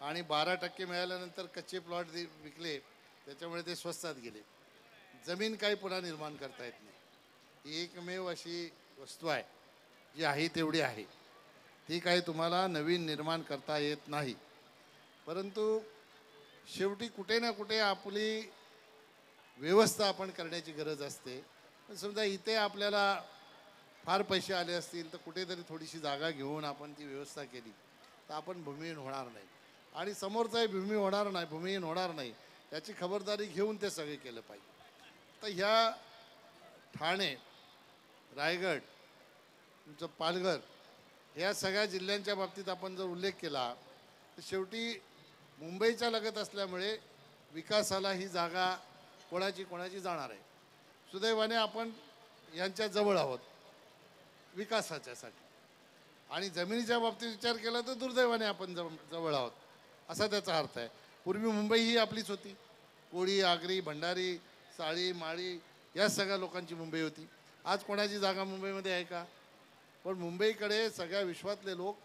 आणि बारा टक्के मिळाल्यानंतर कच्चे प्लॉट विकले त्याच्यामुळे ते स्वस्तात गेले जमीन काही पुन्हा निर्माण करता येत नाही एकमेव अशी वस्तू आहे जी आहे तेवढी आहे ती काही तुम्हाला नवीन निर्माण करता येत नाही परंतु शेवटी कुठे ना कुठे आपली व्यवस्था आपण करण्याची गरज असते पण समजा इथे आपल्याला फार पैसे आले असतील तर कुठेतरी थोडीशी जागा घेऊन आपण ती व्यवस्था केली तर आपण भूमिहीन होणार नाही आणि समोरचाही भूमी होणार नाही भूमिहीन होणार नाही याची खबरदारी घेऊन ते सगळे केलं पाहिजे तर ह्या ठाणे रायगड तुमचं पालघर ह्या सगळ्या जिल्ह्यांच्या बाबतीत आपण जर उल्लेख केला तर शेवटी मुंबईच्या लगत असल्यामुळे विकासाला ही जागा कोणाची कोणाची जाणार आहे सुदैवाने आपण यांच्या जवळ आहोत विकासाच्यासाठी आणि जमिनीच्या बाबतीत विचार केला तर दुर्दैवाने आपण जवळ आहोत असा त्याचा अर्थ आहे पूर्वी मुंबई ही आपलीच होती कोळी आगरी भंडारी साळी माळी या सगळ्या लोकांची मुंबई होती आज कोणाची जागा मुंबईमध्ये आहे का पण मुंबईकडे सगळ्या विश्वातले लोक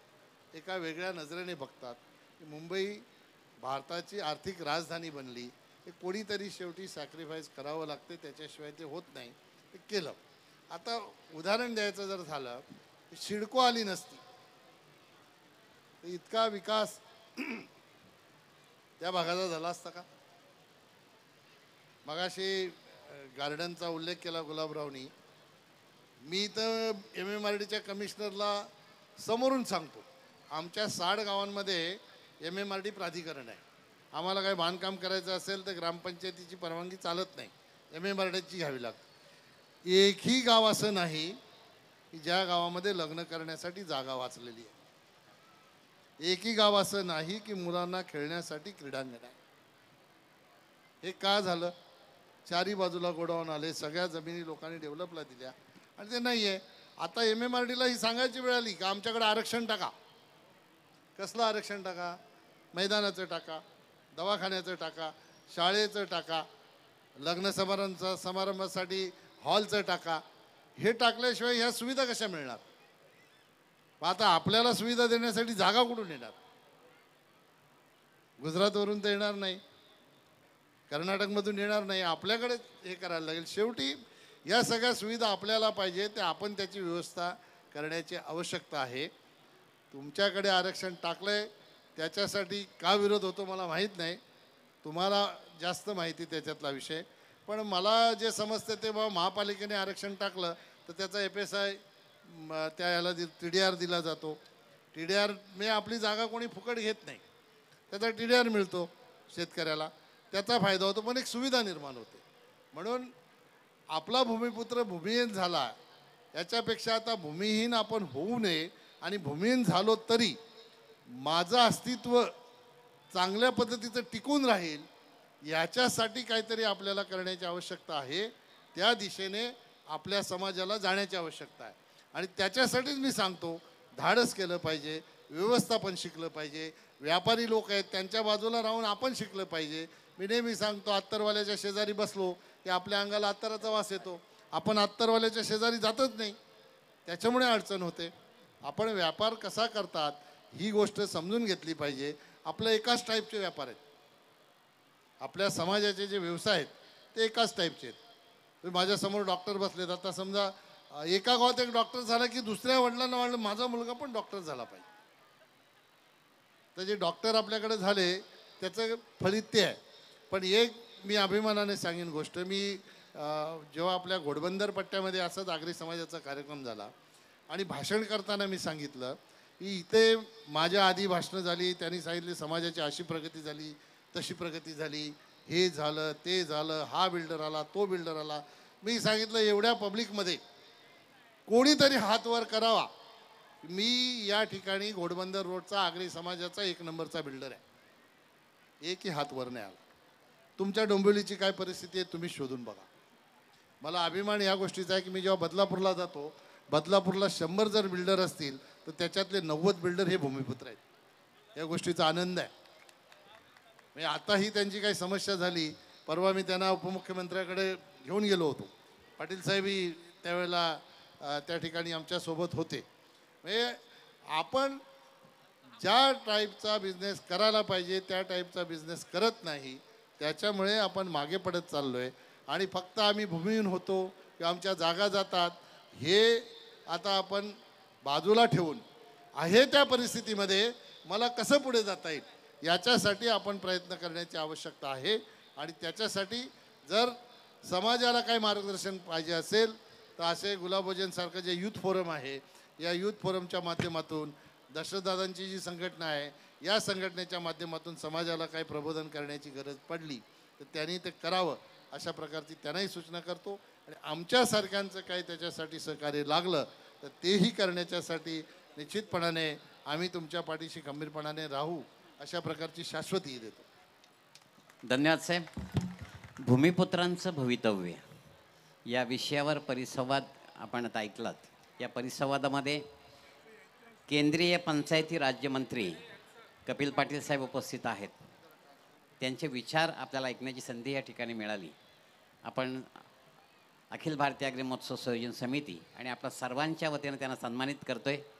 एका वेगळ्या नजरेने बघतात मुंबई भारताची आर्थिक राजधानी बनली हे कोणीतरी शेवटी सॅक्रिफाईस करावं लागते त्याच्याशिवाय ते होत नाही ते केलं आता उदाहरण द्यायचं जर झालं शिडको आली नसती इतका विकास त्या भागाचा झाला असता का मगाशी गार्डनचा उल्लेख केला गुलाबरावनी मी तर एम एम आर डीच्या कमिशनरला समोरून सांगतो आमच्या साठ गावांमध्ये एम एम आर डी प्राधिकरण आहे आम्हाला काही बांधकाम करायचं असेल तर ग्रामपंचायतीची परवानगी चालत नाही एम एम आर डीची घ्यावी लागते एकही गाव असं नाही की ज्या गावामध्ये लग्न करण्यासाठी जागा वाचलेली आहे एकही गाव असं नाही की मुलांना खेळण्यासाठी क्रीडांगण आहे हे का झालं चारी बाजूला गोडाऊन आले सगळ्या जमिनी लोकांनी डेव्हलपला दिल्या आणि ते नाही आहे आता एम एम आर डीला ही सांगायची वेळ आली की आमच्याकडे आरक्षण टाका कसलं आरक्षण टाका मैदानाचं टाका दवाखान्याचं टाका शाळेचं टाका लग्न समारंभचा समारंभासाठी हॉलचं टाका हे टाकल्याशिवाय ह्या सुविधा कशा मिळणार आता आपल्याला सुविधा देण्यासाठी जागा कुठून येणार गुजरातवरून तर येणार नाही कर्नाटकमधून येणार नाही आपल्याकडे हे करायला लागेल शेवटी या सगळ्या सुविधा आपल्याला पाहिजे ते आपण त्याची व्यवस्था करण्याची आवश्यकता आहे तुमच्याकडे आरक्षण टाकलं आहे त्याच्यासाठी का विरोध होतो मला माहीत नाही तुम्हाला जास्त माहिती त्याच्यातला विषय पण मला जे समजतं ते बाबा महापालिकेने आरक्षण टाकलं तर त्याचा एफ एस आय त्या याला दि टी डी आर दिला जातो टी डी आर मी आपली जागा कोणी फुकट घेत नाही त्याचा टी डी आर मिळतो शेतकऱ्याला त्याचा फायदा होतो पण एक सुविधा निर्माण होते म्हणून आपला भूमिपुत्र भूमिहीन झाला याच्यापेक्षा आता भूमिहीन आपण होऊ नये आणि भूमिहीन झालो तरी माझं अस्तित्व चांगल्या पद्धतीचं टिकून राहील याच्यासाठी काहीतरी आपल्याला करण्याची आवश्यकता आहे त्या दिशेने आपल्या समाजाला जाण्याची आवश्यकता आहे आणि त्याच्यासाठीच मी सांगतो धाडस केलं पाहिजे व्यवस्थापन शिकलं पाहिजे व्यापारी लोक आहेत त्यांच्या बाजूला राहून आपण शिकलं पाहिजे मी नेहमी सांगतो अत्तरवाल्याच्या शेजारी बसलो की आपल्या अंगाला अत्तराचा वास येतो आपण अत्तरवाल्याच्या शेजारी जातच नाही त्याच्यामुळे अडचण होते आपण व्यापार कसा करतात ही गोष्ट समजून घेतली पाहिजे आपलं एकाच टाईपचे व्यापार आहेत आपल्या समाजाचे जे व्यवसाय आहेत ते एकाच टाईपचे आहेत तुम्ही माझ्यासमोर डॉक्टर बसलेत आता समजा एका गावात एक डॉक्टर झाला की दुसऱ्या वडिलांना वाटलं माझा मुलगा पण डॉक्टर झाला पाहिजे तर जे डॉक्टर आपल्याकडे झाले त्याचं फळित्य आहे पण एक मी अभिमानाने सांगेन गोष्ट मी जेव्हा आपल्या घोडबंदर पट्ट्यामध्ये असंच आगरी समाजाचा कार्यक्रम झाला आणि भाषण करताना मी सांगितलं की इथे माझ्या आधी भाषणं झाली त्यांनी सांगितले समाजाची अशी प्रगती झाली तशी प्रगती झाली हे झालं ते झालं हा बिल्डर आला तो बिल्डर आला मी सांगितलं एवढ्या पब्लिकमध्ये कोणीतरी हात वर करावा मी या ठिकाणी घोडबंदर रोडचा आगरी समाजाचा एक नंबरचा बिल्डर आहे एकही हात वर नाही आला तुमच्या डोंबिवलीची काय परिस्थिती आहे तुम्ही शोधून बघा मला अभिमान या गोष्टीचा आहे की मी जेव्हा बदलापूरला जातो बदलापूरला शंभर जर बिल्डर असतील तर त्याच्यातले नव्वद बिल्डर हे भूमिपुत्र आहेत या गोष्टीचा आनंद आहे म्हणजे आताही त्यांची काही समस्या झाली परवा मी त्यांना उपमुख्यमंत्र्याकडे घेऊन गेलो होतो पाटील साहेबही त्यावेळेला त्या ठिकाणी आमच्यासोबत होते म्हणजे आपण ज्या टाईपचा बिझनेस करायला पाहिजे त्या टाईपचा बिझनेस करत नाही त्याच्यामुळे आपण मागे पडत चाललो आहे आणि फक्त आम्ही भूमिहीन होतो किंवा आमच्या जागा जातात हे आता आपण बाजूला ठेवून आहे त्या परिस्थितीमध्ये मला कसं पुढे जाता येईल याच्यासाठी आपण प्रयत्न करण्याची आवश्यकता आहे आणि त्याच्यासाठी जर समाजाला काही मार्गदर्शन पाहिजे असेल तर असे गुलाबोजनसारखं जे यूथ फोरम आहे या यूथ फोरमच्या माध्यमातून दशरथदादांची जी संघटना आहे या संघटनेच्या माध्यमातून समाजाला काही प्रबोधन करण्याची गरज पडली तर त्यांनी ते करावं अशा प्रकारची त्यांनाही सूचना करतो आणि आमच्यासारख्यांचं काही त्याच्यासाठी सहकार्य लागलं तर तेही करण्याच्यासाठी निश्चितपणाने आम्ही तुमच्या पाठीशी गंभीरपणाने राहू अशा प्रकारची शाश्वती देतो धन्यवाद साहेब भूमिपुत्रांचं भवितव्य या विषयावर परिसंवाद आपण आता ऐकलात या परिसंवादामध्ये केंद्रीय पंचायती राज्यमंत्री कपिल पाटील साहेब उपस्थित आहेत त्यांचे विचार आपल्याला ऐकण्याची संधी या ठिकाणी मिळाली आपण अखिल भारतीय अग्रिमोत्सव संयोजन समिती आणि आपल्या सर्वांच्या वतीनं त्यांना सन्मानित करतो आहे